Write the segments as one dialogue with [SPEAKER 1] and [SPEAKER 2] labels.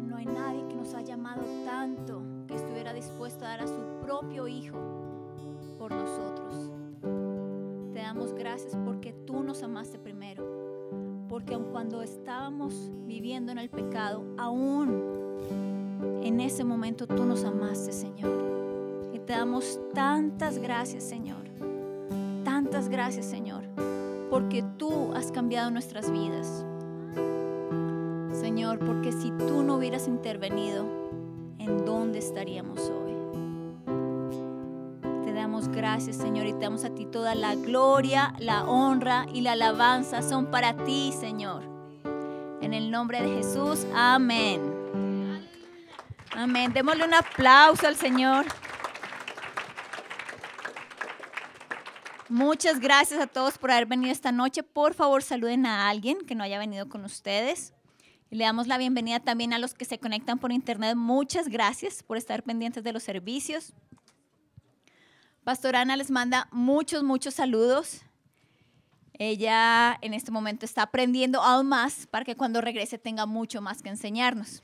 [SPEAKER 1] no hay nadie que nos haya amado tanto que estuviera dispuesto a dar a su propio Hijo por nosotros. Te damos gracias porque tú nos amaste primero, porque aun cuando estábamos viviendo en el pecado, aún en ese momento tú nos amaste, Señor. Y te damos tantas gracias, Señor. Tantas gracias, Señor, porque tú has cambiado nuestras vidas Señor, porque si tú no hubieras intervenido, ¿en dónde estaríamos hoy? Te damos gracias, Señor, y te damos a ti toda la gloria, la honra y la alabanza son para ti, Señor. En el nombre de Jesús, amén. Amén. Démosle un aplauso al Señor. Muchas gracias a todos por haber venido esta noche. Por favor, saluden a alguien que no haya venido con ustedes. Le damos la bienvenida también a los que se conectan por internet. Muchas gracias por estar pendientes de los servicios. Pastor Ana les manda muchos, muchos saludos. Ella en este momento está aprendiendo aún más para que cuando regrese tenga mucho más que enseñarnos.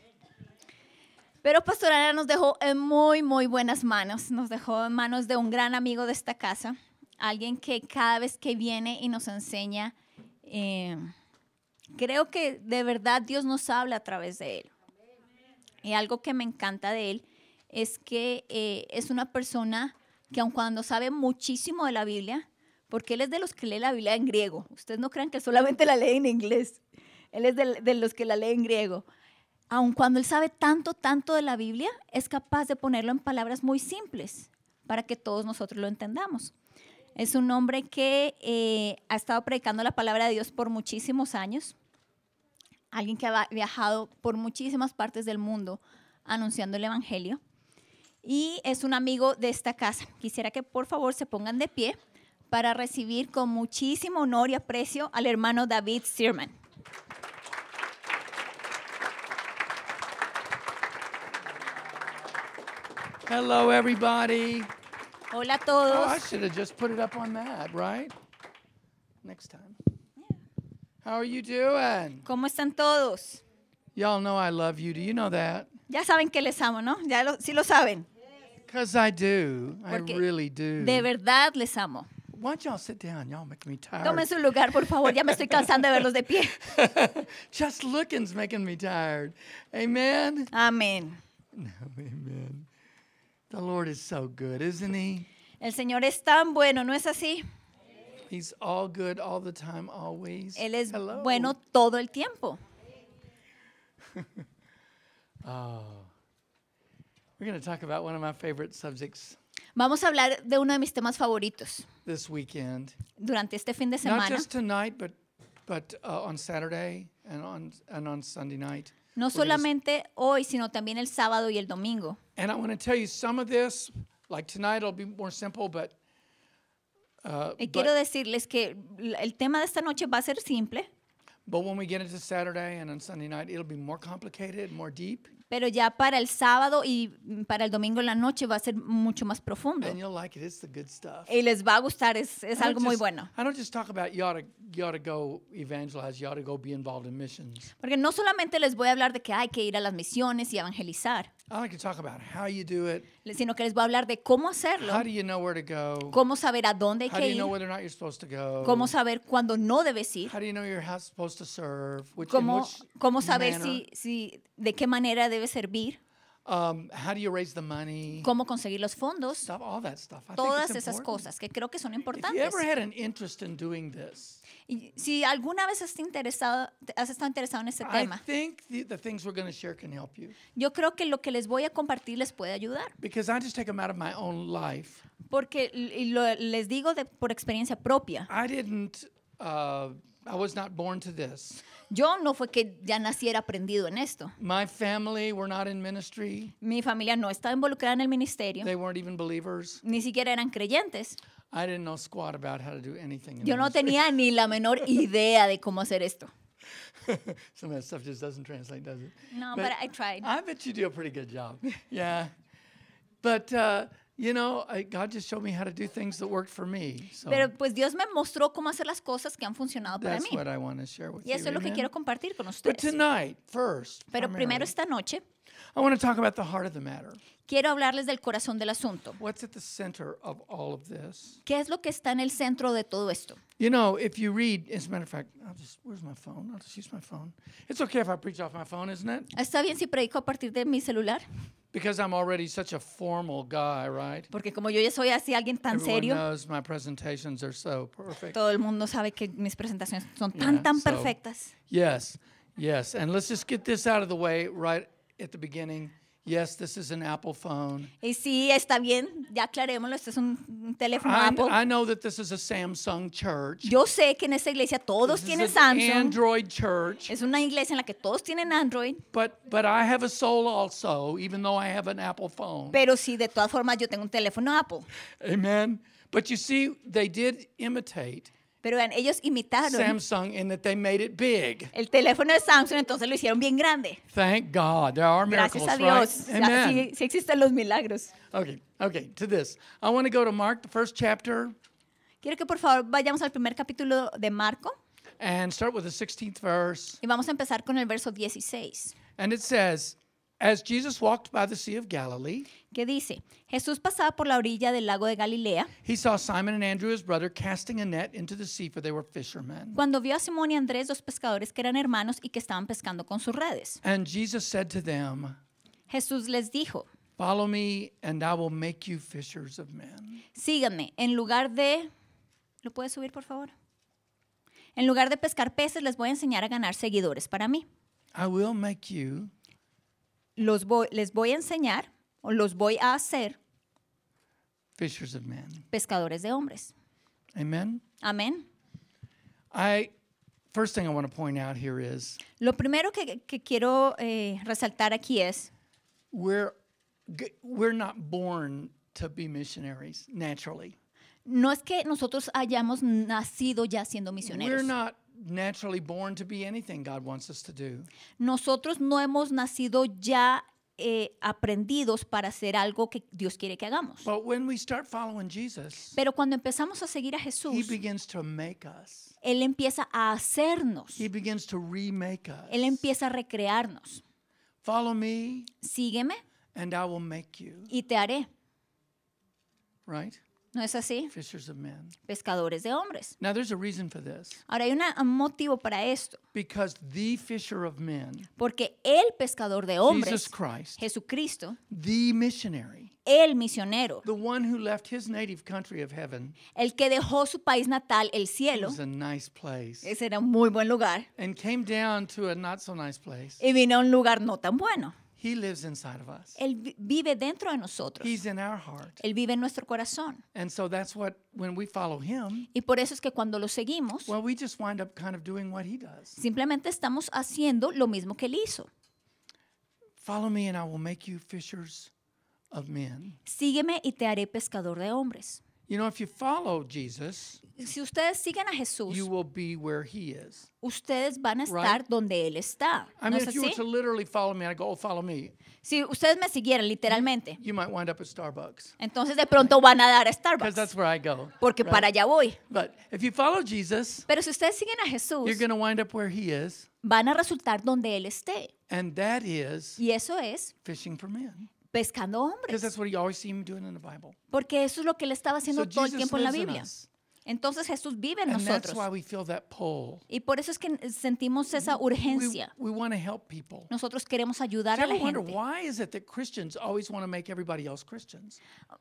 [SPEAKER 1] Pero Pastor Ana nos dejó en muy, muy buenas manos. Nos dejó en manos de un gran amigo de esta casa, alguien que cada vez que viene y nos enseña, eh, Creo que de verdad Dios nos habla a través de él. Y algo que me encanta de él es que eh, es una persona que aun cuando sabe muchísimo de la Biblia, porque él es de los que lee la Biblia en griego. Ustedes no crean que solamente la lee en inglés. Él es de, de los que la lee en griego. Aun cuando él sabe tanto, tanto de la Biblia, es capaz de ponerlo en palabras muy simples para que todos nosotros lo entendamos. Es un hombre que eh, ha estado predicando la palabra de Dios por muchísimos años. Alguien que ha viajado por muchísimas partes del mundo anunciando el Evangelio. Y es un amigo de esta casa. Quisiera que por favor se pongan de pie para recibir con muchísimo honor y aprecio al hermano David sirman
[SPEAKER 2] Hello, everybody.
[SPEAKER 1] Hola a oh, todos. I should have
[SPEAKER 2] just put it up on that, right?
[SPEAKER 1] Next time. Yeah. How are you doing? ¿Cómo están todos?
[SPEAKER 2] Y'all know I love you. Do you know that?
[SPEAKER 1] Ya saben que les amo, ¿no? Ya lo, sí lo saben. Because I
[SPEAKER 2] do. I really do. De
[SPEAKER 1] verdad les amo. Why don't y'all sit down? Y'all make
[SPEAKER 2] me tired. Tomen su
[SPEAKER 1] lugar, por favor. Ya me estoy cansando de verlos de pie. Just looking's making me tired. Amen. Amen. No, amen. The Lord is so good, isn't he? El Señor es tan bueno, ¿no es así? He's all good
[SPEAKER 2] all the time, always. Él es Hello. bueno
[SPEAKER 1] todo el tiempo.
[SPEAKER 2] oh. We're going to talk about one of my favorite subjects.
[SPEAKER 1] Vamos a hablar de uno de mis temas favoritos.
[SPEAKER 2] This weekend.
[SPEAKER 1] Durante este fin de semana. Not just
[SPEAKER 2] tonight, but but uh, on Saturday and on and on Sunday night.
[SPEAKER 1] No solamente hoy, sino también el sábado y el domingo.
[SPEAKER 2] And I want to tell you some of this, like tonight it'll be more simple, but uh, y quiero but,
[SPEAKER 1] decirles que el tema de esta noche va a ser simple.
[SPEAKER 2] But when we get into Saturday and on Sunday night, it'll be more
[SPEAKER 1] complicated, more deep pero ya para el sábado y mm, para el domingo en la noche va a ser mucho más profundo. Y les va a gustar, es, es algo muy bueno. Porque no solamente les voy a hablar de que hay que ir a las misiones y evangelizar. Sino que les voy a hablar de cómo hacerlo. Cómo saber a dónde hay que ir. Cómo saber cuándo no debes ir. cómo, saber si, si de qué manera de debe servir. Um, how do you raise the money? Cómo conseguir los fondos. Stuff, all that stuff. I Todas think it's esas cosas que creo que son importantes. If you ever had an
[SPEAKER 2] interest in doing
[SPEAKER 1] this, y, si alguna vez has, interesado, has estado interesado en este tema, I
[SPEAKER 2] think the, the things we're going to share can help you.
[SPEAKER 1] yo creo que lo que les voy a compartir les puede ayudar. Because I just take them out of my own life. Porque lo, les digo de, por experiencia propia. I didn't, uh, I was not born to this. Yo no fue que ya naciera aprendido en esto. My family were not in ministry. Mi familia no estaba involucrada en el ministerio. They weren't even believers. Ni siquiera eran creyentes. I didn't know squat about how to do anything in Yo no ministry. tenía ni la menor idea de cómo hacer esto.
[SPEAKER 2] Some of that stuff just doesn't translate, does it?
[SPEAKER 1] No, but, but I tried. I
[SPEAKER 2] bet you do a pretty good job. yeah. But uh, You know, I, God just showed me how to do things that worked for me. So Pero
[SPEAKER 1] pues Dios me mostró cómo hacer las cosas que han funcionado para mí.
[SPEAKER 2] what I want to share with Y eso you. es lo que quiero
[SPEAKER 1] compartir con But ustedes.
[SPEAKER 2] tonight, first, Pero primero esta noche I want to talk about the heart of the matter.
[SPEAKER 1] quiero hablarles del corazón del asunto. What's at the center of all of this? ¿Qué es lo que está en el centro de todo esto?
[SPEAKER 2] You know, if you read, as a matter of fact,
[SPEAKER 1] I'll just, where's my phone? I'll just use my phone. It's okay if I preach off my phone, isn't it? ¿Está bien si predico a partir de mi celular?
[SPEAKER 2] Because I'm already such a formal guy, right?
[SPEAKER 1] Porque como yo ya soy así alguien tan Everyone serio.
[SPEAKER 2] Knows my presentations are so perfect. Todo
[SPEAKER 1] el mundo sabe que mis presentaciones son tan yeah, tan so, perfectas.
[SPEAKER 2] yes. Yes, and let's just get this out of the way right at the beginning. Yes, this is an Apple phone.
[SPEAKER 1] Y sí, está bien, ya aclarémoslo, este es un, teléfono I, Apple. I
[SPEAKER 2] know that this is a Samsung church. Yo
[SPEAKER 1] sé que en esta iglesia todos this tienen is an Samsung. Android
[SPEAKER 2] church.
[SPEAKER 1] Es una iglesia en la que todos tienen Android.
[SPEAKER 2] But but I have a soul also, even though I have an Apple phone.
[SPEAKER 1] Pero sí, de todas formas yo tengo un teléfono Apple.
[SPEAKER 2] Amen. But you see, they did imitate
[SPEAKER 1] Pero vean, ellos imitaron Samsung in they made it big. el teléfono de Samsung, entonces lo hicieron bien grande.
[SPEAKER 2] Thank God there are miracles, Gracias a Dios. right?
[SPEAKER 1] Sí, existen los milagros. Okay, okay, to this. I want to go to Mark, the first chapter, Quiero que por favor vayamos al primer capítulo de Marco and start with the 16th verse. y vamos a empezar con el verso 16. And it says, As Jesus walked by the sea of Galilee, que dice, Jesús pasaba por la orilla del lago de Galilea.
[SPEAKER 2] He saw Simon and Andrew his brother casting a net into the sea for they were fishermen.
[SPEAKER 1] Cuando vio a Simón y Andrés, dos pescadores que eran hermanos y que estaban pescando con sus redes.
[SPEAKER 2] And Jesus said to them,
[SPEAKER 1] Jesús les dijo,
[SPEAKER 2] Follow me and I will make you
[SPEAKER 1] fishers of men. Síganme en lugar de ¿Lo puedes subir, por favor? En lugar de pescar peces, les voy a enseñar a ganar seguidores para mí.
[SPEAKER 2] I will make you
[SPEAKER 1] los les voy a enseñar o los voy a hacer pescadores de hombres. Amén. Lo primero que, quiero eh, resaltar aquí es we're not born to
[SPEAKER 2] be missionaries naturally.
[SPEAKER 1] No es que nosotros hayamos nacido ya siendo misioneros. We're not
[SPEAKER 2] naturally born to be anything God wants us to do.
[SPEAKER 1] Nosotros no hemos nacido ya eh, aprendidos para hacer algo que Dios quiere que hagamos. Pero cuando empezamos a seguir a Jesús, Él empieza a hacernos. Él empieza a recrearnos. Sígueme y te haré. Right? ¿No es así? Pescadores de hombres. Ahora hay un motivo para esto. Porque el pescador de hombres, Jesucristo,
[SPEAKER 2] el
[SPEAKER 1] misionero, el que dejó su país natal, el cielo,
[SPEAKER 2] ese
[SPEAKER 1] era un muy buen lugar, y vino a un lugar no tan bueno. Él vive dentro de nosotros. Él vive en nuestro corazón. Y por eso es que cuando lo seguimos, Simplemente estamos haciendo lo mismo que él hizo. Sígueme y te haré pescador de hombres. You know, if you follow Jesus, si ustedes siguen a Jesús, you
[SPEAKER 2] will be where he is.
[SPEAKER 1] Ustedes van a estar right? donde él está. I ¿No es if you were to literally follow me, I go, oh, follow me. Si ustedes me siguieran literalmente, you, might wind up at Starbucks. Entonces de pronto van a dar a Starbucks. That's where I go, porque right? para allá voy. But if you follow Jesus, Pero si ustedes siguen a Jesús, you're going to wind up where he is. Van a resultar donde él esté. And
[SPEAKER 2] that is
[SPEAKER 1] y eso es
[SPEAKER 2] fishing for men
[SPEAKER 1] pescando hombres. Porque eso es lo que él estaba haciendo todo el tiempo en la Biblia. Entonces Jesús vive en nosotros. Y por eso es que sentimos esa urgencia. nosotros queremos ayudar a la gente.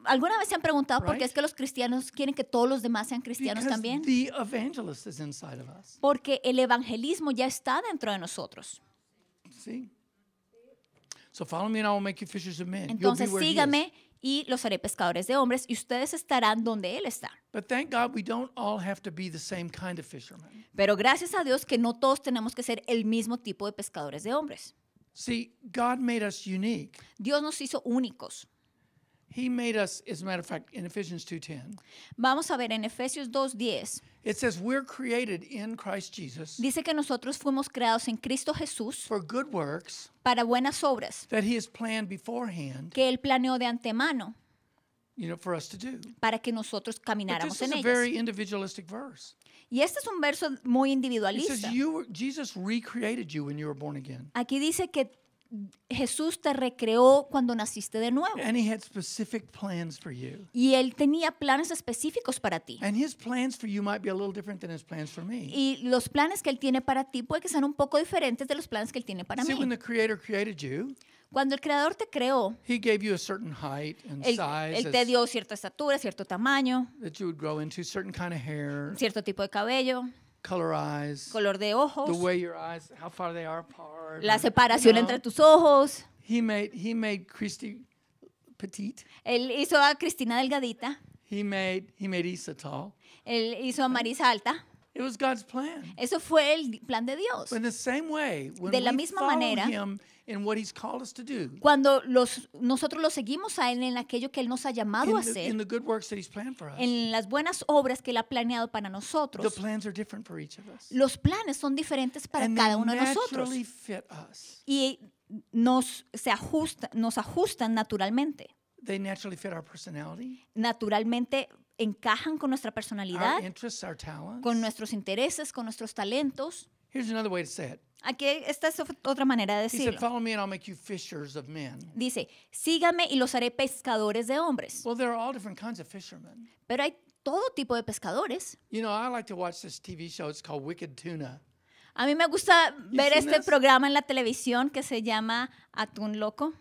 [SPEAKER 1] ¿Alguna vez se han preguntado por qué es que los cristianos quieren que todos los demás sean cristianos también? Porque el evangelismo ya está dentro de nosotros. ¿Sí?
[SPEAKER 2] Entonces sígame
[SPEAKER 1] y los haré pescadores de hombres y ustedes estarán donde él está. Pero gracias a Dios que no todos tenemos que ser el mismo tipo de pescadores de hombres. Dios nos hizo únicos. He made us, as a matter of fact, in Ephesians 2.10. Vamos a ver en Efesios 2.10. It says we're created in Christ Jesus. Dice que nosotros fuimos creados en Cristo Jesús. For good works. Para buenas obras. That he has planned beforehand. Que él planeó de antemano. You
[SPEAKER 2] know, for us to do.
[SPEAKER 1] Para que nosotros camináramos en ellas. very
[SPEAKER 2] individualistic verse.
[SPEAKER 1] Y este es un verso muy individualista. It
[SPEAKER 2] you were, Jesus recreated you when you were born again.
[SPEAKER 1] Aquí dice que Jesús te recreó cuando naciste de nuevo. Y él tenía planes específicos para ti. Y los planes que él tiene para ti puede que sean un poco diferentes de los planes que él tiene para mí. cuando el creador te creó,
[SPEAKER 2] él, te dio
[SPEAKER 1] cierta estatura, cierto tamaño, cierto tipo de cabello color eyes, color de ojos, the way your eyes, how far they are apart, la separación you know? entre tus ojos. He made, he made Christy petite. Él hizo a Cristina delgadita.
[SPEAKER 2] He made, he made isa tall.
[SPEAKER 1] Él hizo a Marisa alta. It Eso fue el plan de Dios.
[SPEAKER 2] de la misma manera,
[SPEAKER 1] cuando los, nosotros lo seguimos a Él en aquello que Él nos ha llamado a hacer, en las buenas obras que Él ha planeado para nosotros, los planes son diferentes para cada uno de nosotros. Y nos, se ajusta, nos ajustan naturalmente. Naturalmente encajan con nuestra personalidad, con nuestros intereses, con nuestros talentos. Aquí esta es otra manera de decirlo. Dice, sígame y los haré pescadores de hombres. Pero hay todo tipo de pescadores. A mí me gusta ver este programa en la televisión que se llama Atún Loco.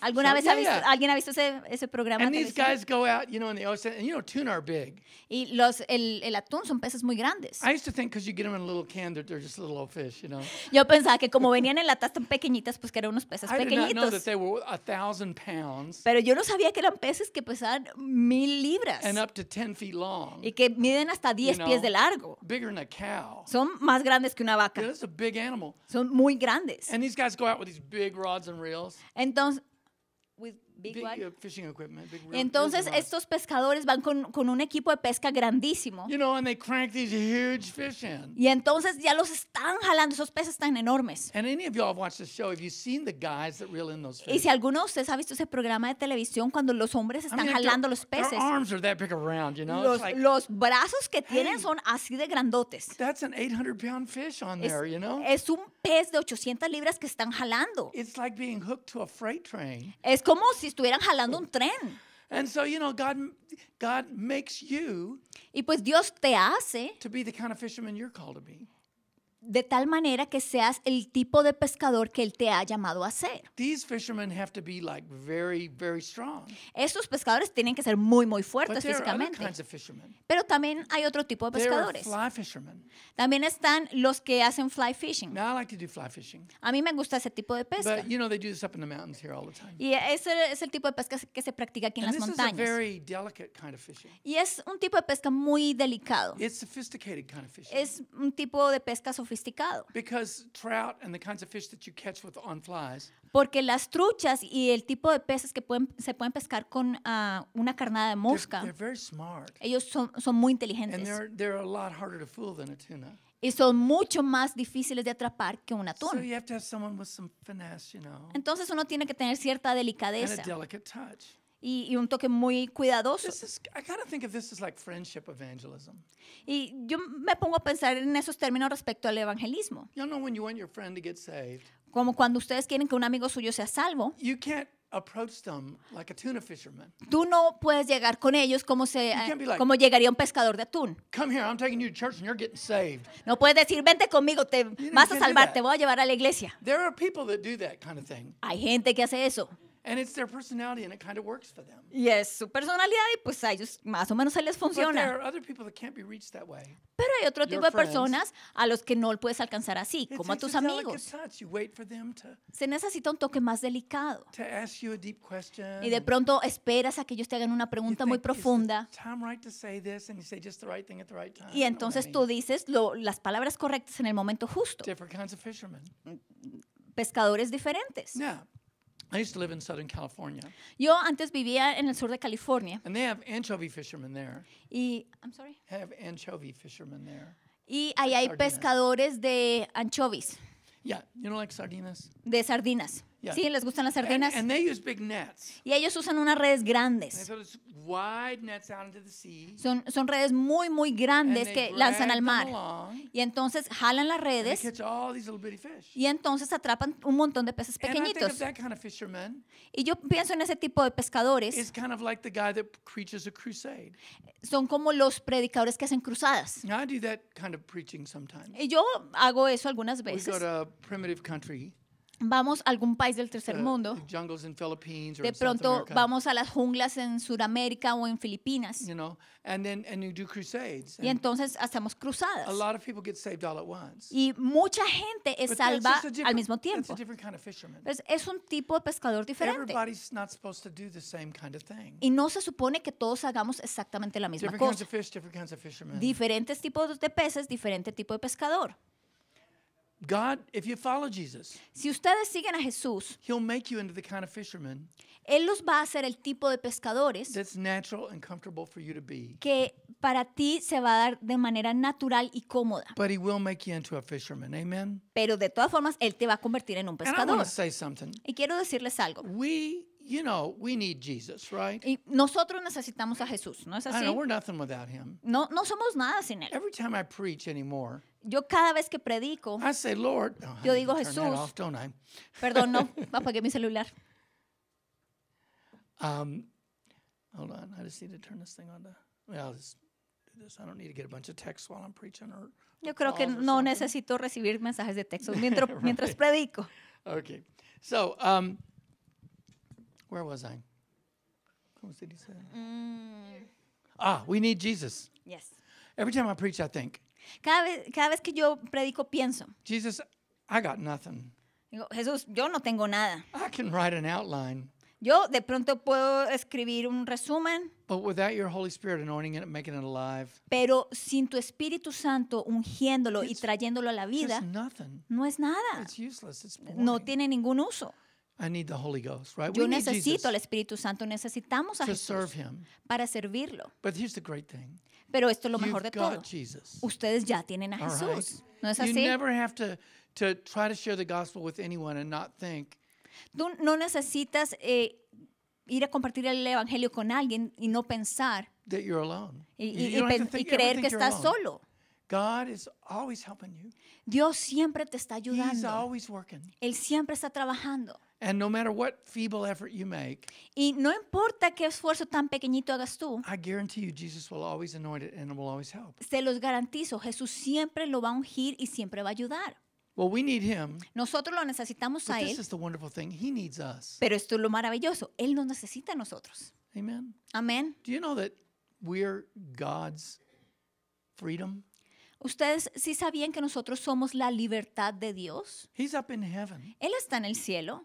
[SPEAKER 2] ¿Alguna so, vez yeah, ha visto, yeah.
[SPEAKER 1] alguien ha visto ese, ese programa? And these guys
[SPEAKER 2] go out, you know, in the ocean, and you know, tuna are big.
[SPEAKER 1] Y los, el, el atún son peces muy grandes.
[SPEAKER 2] I used to think because you get them in a little can, they're, they're just little old fish, you know.
[SPEAKER 1] Yo pensaba que como venían en latas tan pequeñitas, pues que eran unos peces I pequeñitos. I did not know that they
[SPEAKER 2] were a thousand pounds.
[SPEAKER 1] Pero yo no sabía que eran peces que pesaban mil libras. And up to 10 feet long. Y que miden hasta 10 you know, pies de largo. Bigger than a cow. Son más grandes que una vaca. Yeah, that's a big animal. Son muy grandes. And these guys go out with these big rods and reels. Entonces
[SPEAKER 2] with Uh, entonces
[SPEAKER 1] estos pescadores van con, con, un equipo de pesca grandísimo. Y entonces ya los están jalando esos peces están enormes. Y si alguno de ustedes ha visto ese programa de televisión cuando los hombres están jalando los peces. los, brazos que tienen son así de grandotes. es, un pez de 800 libras que están jalando. Es como si estuvieran jalando un tren. And so, you know, God, makes you y pues Dios te hace to be the kind of fisherman you're called to be de tal manera que seas el tipo de pescador que él te ha llamado a ser. Estos pescadores tienen que ser muy, muy fuertes físicamente. Pero también hay otro tipo de pescadores. También están los que hacen fly fishing. A mí me gusta ese tipo de pesca.
[SPEAKER 2] Y
[SPEAKER 1] ese es el tipo de pesca que se practica aquí en las montañas. Y es un tipo de pesca muy delicado. Es un tipo de pesca sofisticada porque las truchas y el tipo de peces que se pueden pescar con ah, una carnada de mosca. Ellos son, muy inteligentes. y son mucho más difíciles de atrapar que un atún. Entonces uno tiene que tener cierta delicadeza y, un toque muy cuidadoso. y yo me pongo a pensar en esos términos respecto al evangelismo. Como cuando ustedes quieren que un amigo suyo sea salvo. Tú no puedes llegar con ellos como se como llegaría un pescador de atún. No puedes decir, "Vente conmigo, te vas a salvar, te voy a llevar a la iglesia." Hay gente que hace eso. Y es su personalidad y pues a ellos más o menos se les funciona. Pero hay otro tipo de personas a los que no puedes alcanzar así, como a tus amigos. Se necesita un toque más delicado. Y de pronto esperas a que ellos te hagan una pregunta muy profunda. Y entonces tú dices las palabras correctas en el momento justo. Mm, pescadores diferentes. Now,
[SPEAKER 2] I used to live in Southern California.
[SPEAKER 1] Yo antes vivía en el sur de California.
[SPEAKER 2] And they have anchovy fishermen there.
[SPEAKER 1] Y I'm sorry.
[SPEAKER 2] Have anchovy fishermen there. Y ahí hay
[SPEAKER 1] pescadores de anchovies. Yeah, you know like sardinas. De sardinas. Sí, les gustan las sardinas.
[SPEAKER 2] Y ellos usan unas redes grandes.
[SPEAKER 1] Son, son redes muy, muy grandes que lanzan al mar. y entonces jalan las redes. Y entonces atrapan un montón de peces pequeñitos. y yo pienso en ese tipo de pescadores. Son como los predicadores que hacen cruzadas. Y yo hago eso algunas veces vamos a algún país del tercer uh, mundo.
[SPEAKER 2] de pronto vamos a
[SPEAKER 1] las junglas en Sudamérica o en Filipinas. y entonces hacemos cruzadas. Y mucha gente es salva al mismo tiempo. es un tipo de pescador diferente. Y no se supone que todos hagamos exactamente la misma cosa. Diferentes tipos de peces, diferente tipo de pescador.
[SPEAKER 2] God, if you follow Jesus,
[SPEAKER 1] si ustedes siguen a Jesús, él los va a hacer el tipo de pescadores que para ti se va a dar de manera natural y cómoda. But will make you
[SPEAKER 2] into a fisherman.
[SPEAKER 1] Pero de todas formas él te va a convertir en un pescador. Y quiero decirles algo. We you know, we need Jesus, right? Y nosotros necesitamos a Jesús, ¿no es así? I know, we're
[SPEAKER 2] nothing without him.
[SPEAKER 1] No, no somos nada sin él. Every time I preach anymore, yo cada vez que predico, I say, Lord, oh, yo digo, Jesús, off,
[SPEAKER 2] don't I? perdón, no,
[SPEAKER 1] apagué mi celular.
[SPEAKER 2] Um, hold on, I just need to turn this thing on. To, well, I'll just do this. I don't need to get a bunch of texts while I'm preaching.
[SPEAKER 1] Or, yo creo que no necesito recibir mensajes de texto mientras, right. mientras predico.
[SPEAKER 2] Okay, so. Um, Where was I? What did he
[SPEAKER 1] mm.
[SPEAKER 2] Ah, we need Jesus. Yes. Every time I preach, I think.
[SPEAKER 1] Cada vez, cada vez que yo predico, pienso. Jesus, I got nothing. Digo, Jesús, yo no tengo nada. I can write an outline. Yo de pronto puedo escribir un resumen.
[SPEAKER 2] But without your Holy Spirit anointing it, making it alive.
[SPEAKER 1] Pero sin tu Espíritu Santo ungiéndolo y trayéndolo a la vida, nothing. no es nada.
[SPEAKER 2] It's useless. It's
[SPEAKER 1] no tiene ningún uso.
[SPEAKER 2] I need the Holy Ghost, right? Yo we necesito
[SPEAKER 1] al Espíritu Santo, necesitamos a to serve Jesús him. para servirlo.
[SPEAKER 2] But here's the great thing.
[SPEAKER 1] Pero esto es lo mejor de todo. Jesus. Ustedes ya tienen a All right? Jesús, ¿no es así. You never
[SPEAKER 2] have to, to try to share the gospel with anyone and not think,
[SPEAKER 1] Tú no necesitas eh, ir a compartir el Evangelio con alguien y no pensar
[SPEAKER 2] that you're alone. y, y- y y creer que estás solo. God
[SPEAKER 1] is always helping you. Dios siempre te está ayudando. He's always working. Él siempre está trabajando y no importa qué esfuerzo tan
[SPEAKER 2] pequeñito hagas tú, I
[SPEAKER 1] Se los garantizo, Jesús siempre lo va a ungir y siempre va a ayudar. Nosotros lo necesitamos a él. Pero esto es lo maravilloso, él nos necesita a nosotros. Amén. ¿Ustedes sí sabían que nosotros somos la libertad de Dios? Él está en el cielo.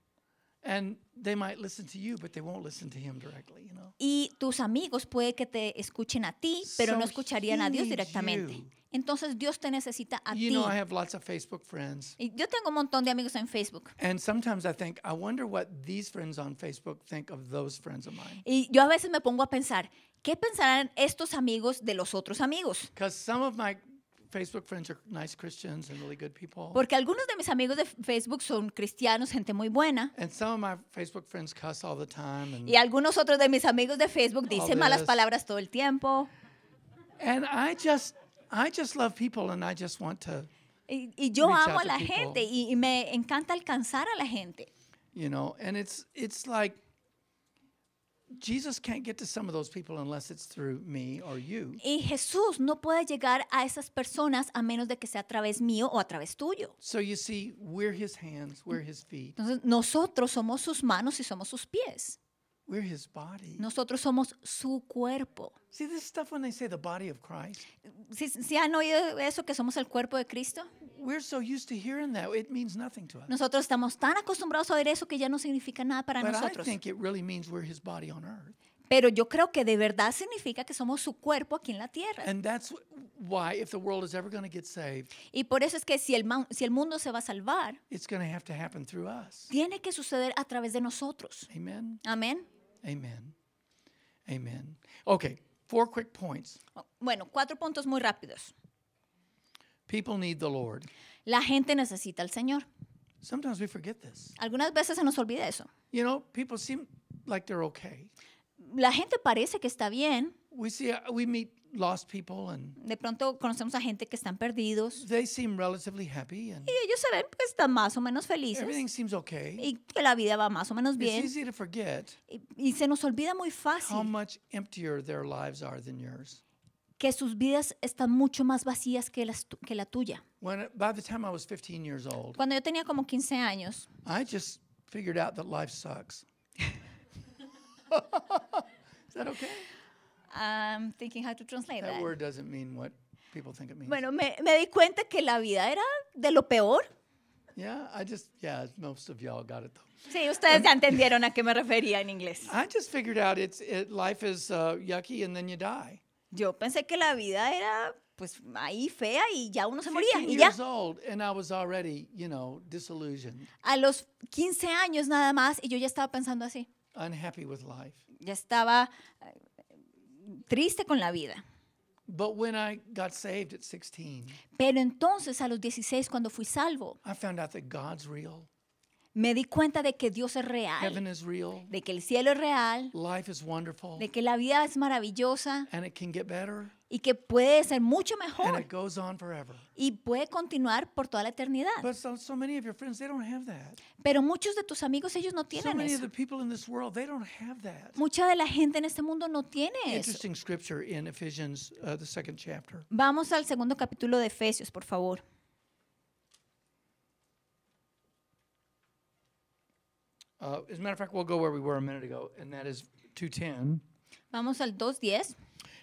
[SPEAKER 1] And they might listen to
[SPEAKER 2] you, but they won't listen to him directly, you know.
[SPEAKER 1] Y tus amigos puede que te escuchen a ti, pero no escucharían a Dios directamente. Entonces Dios te necesita a you ti. Know, I
[SPEAKER 2] have lots of Facebook friends.
[SPEAKER 1] Y yo tengo un montón de amigos en Facebook.
[SPEAKER 2] And sometimes I think, I wonder what these friends on Facebook think of those friends of mine.
[SPEAKER 1] Y yo a veces me pongo a pensar, ¿qué pensarán estos amigos de los otros amigos? Because some of my porque algunos de mis amigos de Facebook son cristianos, gente muy buena. y algunos otros de mis amigos de Facebook dicen malas palabras todo el tiempo. Y, yo amo a la gente y, me encanta alcanzar a la gente. You know, and
[SPEAKER 2] Jesus can't get to some of those people unless it's through me or you. Y
[SPEAKER 1] Jesús no puede llegar a esas personas a menos de que sea a través mío o a través tuyo.
[SPEAKER 2] So you see, we're his hands, we're his feet.
[SPEAKER 1] Entonces, nosotros somos sus manos y somos sus pies. We're his body. Nosotros somos su cuerpo. See this stuff when they say the body of Christ. si ¿Sí han oído eso que somos el cuerpo de Cristo? Nosotros estamos tan acostumbrados a ver eso que ya no significa nada para nosotros. Pero yo creo que de verdad significa que somos su cuerpo aquí en la tierra. y por eso es que si el, si el mundo se va a salvar, tiene que suceder a través de nosotros. Amén. Amén. Amén. Amén. four quick points. Bueno, cuatro puntos muy rápidos. People need the Lord. La gente necesita al Señor. Sometimes we forget this. Algunas veces se nos olvida eso. You know, people seem like they're okay. La gente parece que está bien. We see uh, we meet lost people and de pronto conocemos a gente que están perdidos. They seem relatively happy and y ellos se ven que pues, están más o menos felices. Everything seems okay. Y que la vida va más o menos bien. It's
[SPEAKER 2] easy to forget
[SPEAKER 1] y, y se nos olvida muy fácil. How
[SPEAKER 2] much emptier their lives are than yours
[SPEAKER 1] que sus vidas están mucho más vacías que, las que la tuya.
[SPEAKER 2] When, by the time I was 15 years old,
[SPEAKER 1] Cuando yo tenía como 15 años,
[SPEAKER 2] I just figured out that life sucks. Is
[SPEAKER 1] that okay? I'm thinking how to translate that. That
[SPEAKER 2] word doesn't mean what people think it means.
[SPEAKER 1] Bueno, me, me di cuenta que la vida era de lo peor. Yeah, I just
[SPEAKER 2] yeah, most of y'all got it though.
[SPEAKER 1] Sí, ustedes ya entendieron a qué me refería en inglés. I
[SPEAKER 2] just figured out it's it, life is uh, yucky and then you die. Yo pensé que la
[SPEAKER 1] vida era pues ahí fea y ya uno se moría y ya. a los 15 años nada más y yo ya estaba pensando así. Ya estaba eh, triste con la vida. Pero entonces a los 16 cuando fui salvo, I found
[SPEAKER 2] out that
[SPEAKER 1] real. Me di cuenta de que Dios es real, de que el cielo es real, de que la vida es maravillosa y que puede ser mucho mejor y puede continuar por toda la eternidad. Pero muchos de tus amigos, ellos no tienen eso. Mucha de la gente en este mundo no tiene eso.
[SPEAKER 2] Uh,
[SPEAKER 1] Vamos al segundo capítulo de Efesios, por favor.
[SPEAKER 2] Uh, as a matter of fact, we'll go where we were a minute ago, and that is 210.
[SPEAKER 1] Vamos al 2.10.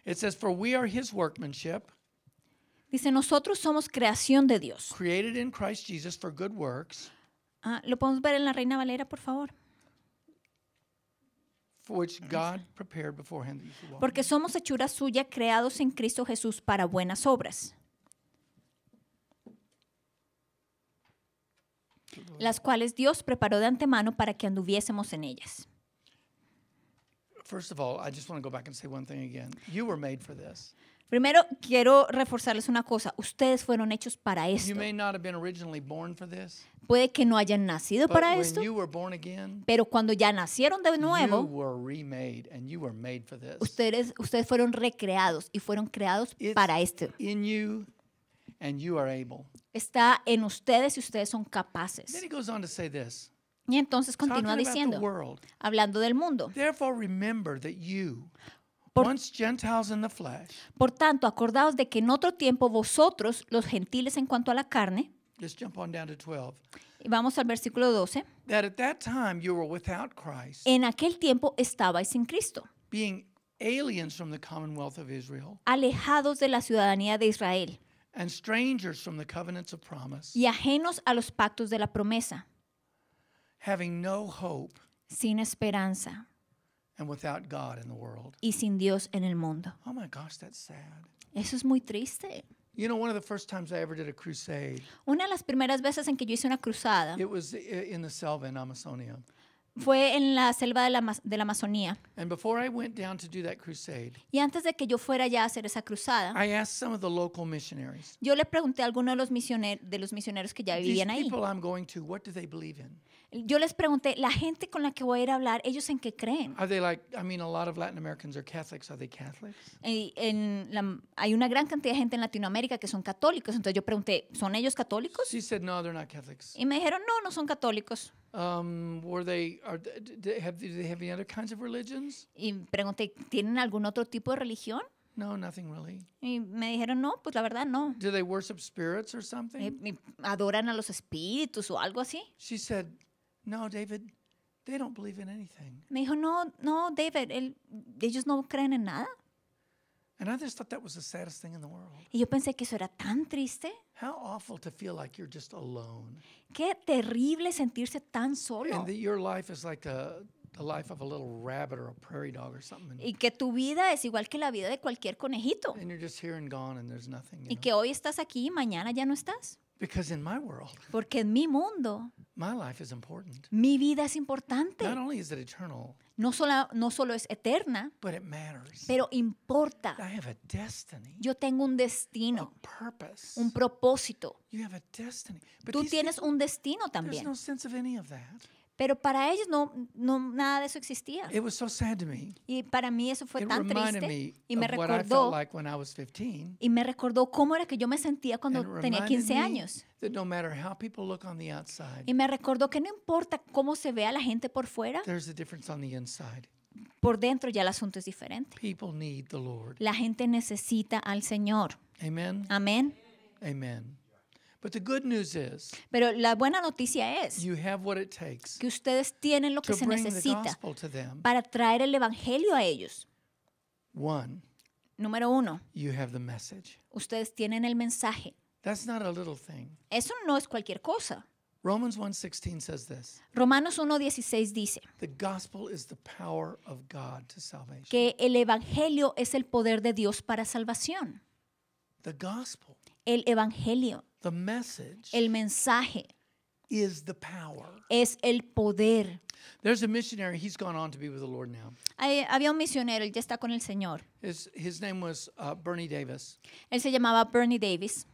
[SPEAKER 2] It says, For we are his
[SPEAKER 1] workmanship, Dice, nosotros somos creación de Dios. created in Christ Jesus for good works, Ah, ¿Lo podemos ver en la Reina Valera, por favor?
[SPEAKER 2] for which God prepared beforehand that you should walk. Porque
[SPEAKER 1] somos hechura suya, creados en Cristo Jesús para buenas obras, las cuales Dios preparó de antemano para que anduviésemos en ellas. Primero quiero reforzarles una cosa, ustedes fueron hechos para esto. Puede que no hayan nacido para esto, pero cuando ya nacieron de nuevo, ustedes, ustedes fueron recreados y fueron creados para esto. Está en ustedes y ustedes son capaces. Y entonces continúa diciendo, hablando del mundo. por, tanto, acordaos de que en otro tiempo vosotros, los gentiles en cuanto a la carne, Y vamos al versículo 12. en aquel tiempo estabais sin Cristo. alejados de la ciudadanía de Israel
[SPEAKER 2] and strangers from the covenants of promise,
[SPEAKER 1] y ajenos a los pactos de la promesa,
[SPEAKER 2] having no hope,
[SPEAKER 1] sin esperanza
[SPEAKER 2] and without God in the world.
[SPEAKER 1] y sin Dios en el mundo. Oh my gosh, that's sad. Eso es muy triste.
[SPEAKER 2] You know, one of the first times I ever did a crusade,
[SPEAKER 1] Una de las primeras veces en que yo hice una cruzada it
[SPEAKER 2] was in the selva in Amazonia.
[SPEAKER 1] Fue en la selva de la, de la Amazonía. y antes de que yo fuera ya a hacer esa cruzada, yo le pregunté a algunos de los, misioneros, de los misioneros que ya vivían ahí. Yo les pregunté, la gente con la que voy a ir a hablar, ellos en qué creen? en hay una gran cantidad de gente en Latinoamérica que son católicos. Entonces yo pregunté, ¿son ellos católicos? Y me dijeron, no, no son católicos. Y pregunté, ¿tienen algún otro tipo de religión? Y me dijeron, no, pues la verdad no. Eh, ¿Adoran a los espíritus o algo así? She said, no, David,
[SPEAKER 2] they don't believe in anything.
[SPEAKER 1] Me dijo, no, no, David, el, ellos no creen en nada.
[SPEAKER 2] And I just thought that was the saddest
[SPEAKER 1] thing in the world. Y yo pensé que eso era tan triste. How awful to feel like you're just
[SPEAKER 2] alone.
[SPEAKER 1] Qué terrible sentirse tan solo. And that
[SPEAKER 2] your life is like a the life of a little rabbit or a prairie dog or something. Y
[SPEAKER 1] que tu vida es igual que la vida de cualquier conejito. And you're just here and
[SPEAKER 2] gone and there's nothing.
[SPEAKER 1] y know? que hoy estás aquí y mañana ya no estás.
[SPEAKER 2] Because in my world,
[SPEAKER 1] Porque en mi mundo,
[SPEAKER 2] my life is important. mi vida es importante. Not only is it eternal,
[SPEAKER 1] no solo, no solo es eterna, but it
[SPEAKER 2] matters.
[SPEAKER 1] pero importa. I have a destiny, Yo tengo un destino, a purpose. un propósito. You have a destiny. But Tú tienes un destino también. There's no sense of any of that. Pero para ellos no, no nada de eso existía. Y para mí eso fue tan triste. y me recordó y me recordó cómo era que yo me sentía cuando tenía 15 años. y me recordó que no importa cómo se vea la gente por fuera. Por dentro ya el asunto es diferente. La gente necesita al Señor. Amén.
[SPEAKER 2] Amén.
[SPEAKER 1] Pero la buena noticia es que ustedes tienen lo que se necesita para traer el Evangelio a ellos. Número uno, ustedes tienen el mensaje. Eso no es cualquier cosa. Romanos 1:16 dice que el evangelio es el poder de Dios para salvación. El evangelio The message el mensaje is the power. es el poder. There's a missionary. He's gone on to be with the Lord now. Hay, había un misionero. Él ya está con el Señor.
[SPEAKER 2] His, name was uh, Bernie Davis.
[SPEAKER 1] Él se llamaba Bernie Davis.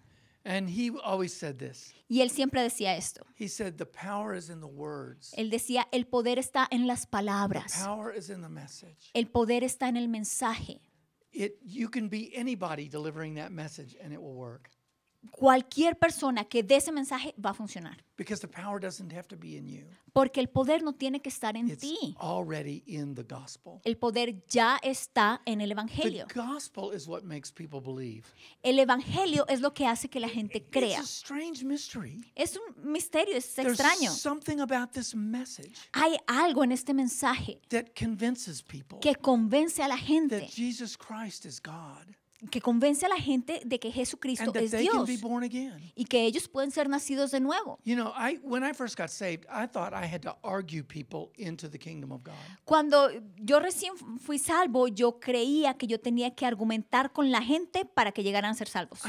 [SPEAKER 2] And he always said this.
[SPEAKER 1] Y él siempre decía esto.
[SPEAKER 2] He said, the power is in the words.
[SPEAKER 1] Él decía, el poder está en las palabras. The power
[SPEAKER 2] is in the message.
[SPEAKER 1] El poder está en el mensaje.
[SPEAKER 2] It, you can be anybody delivering that message and it will work
[SPEAKER 1] cualquier persona que dé ese mensaje va a funcionar. Porque el poder no tiene que estar en ti. El poder ya está en el evangelio. El evangelio es lo que hace que la gente crea. Es un misterio, es extraño. Hay algo en este mensaje que convence a la gente that Jesus Christ es Dios que convence a la gente de que Jesucristo es Dios y que ellos pueden ser nacidos de nuevo. Cuando yo recién fui salvo, yo creía que yo tenía que argumentar con la gente para que llegaran a ser salvos.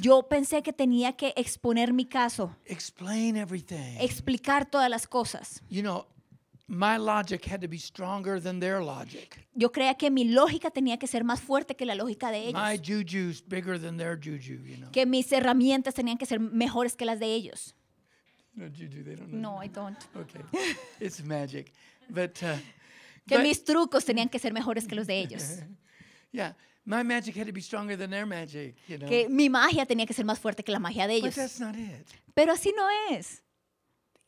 [SPEAKER 1] Yo pensé que tenía que exponer mi caso. Explicar todas las cosas. Yo creía que mi lógica tenía que ser más fuerte que la lógica de
[SPEAKER 2] ellos.
[SPEAKER 1] Que mis herramientas tenían que ser mejores que las de ellos.
[SPEAKER 2] No, No, I don't. Okay. It's magic. But, uh,
[SPEAKER 1] que mis trucos tenían que ser mejores que los de ellos. yeah. My
[SPEAKER 2] magic had to be stronger than their magic, you know. Que mi
[SPEAKER 1] magia tenía que ser más fuerte que la magia de ellos. Pero así no es.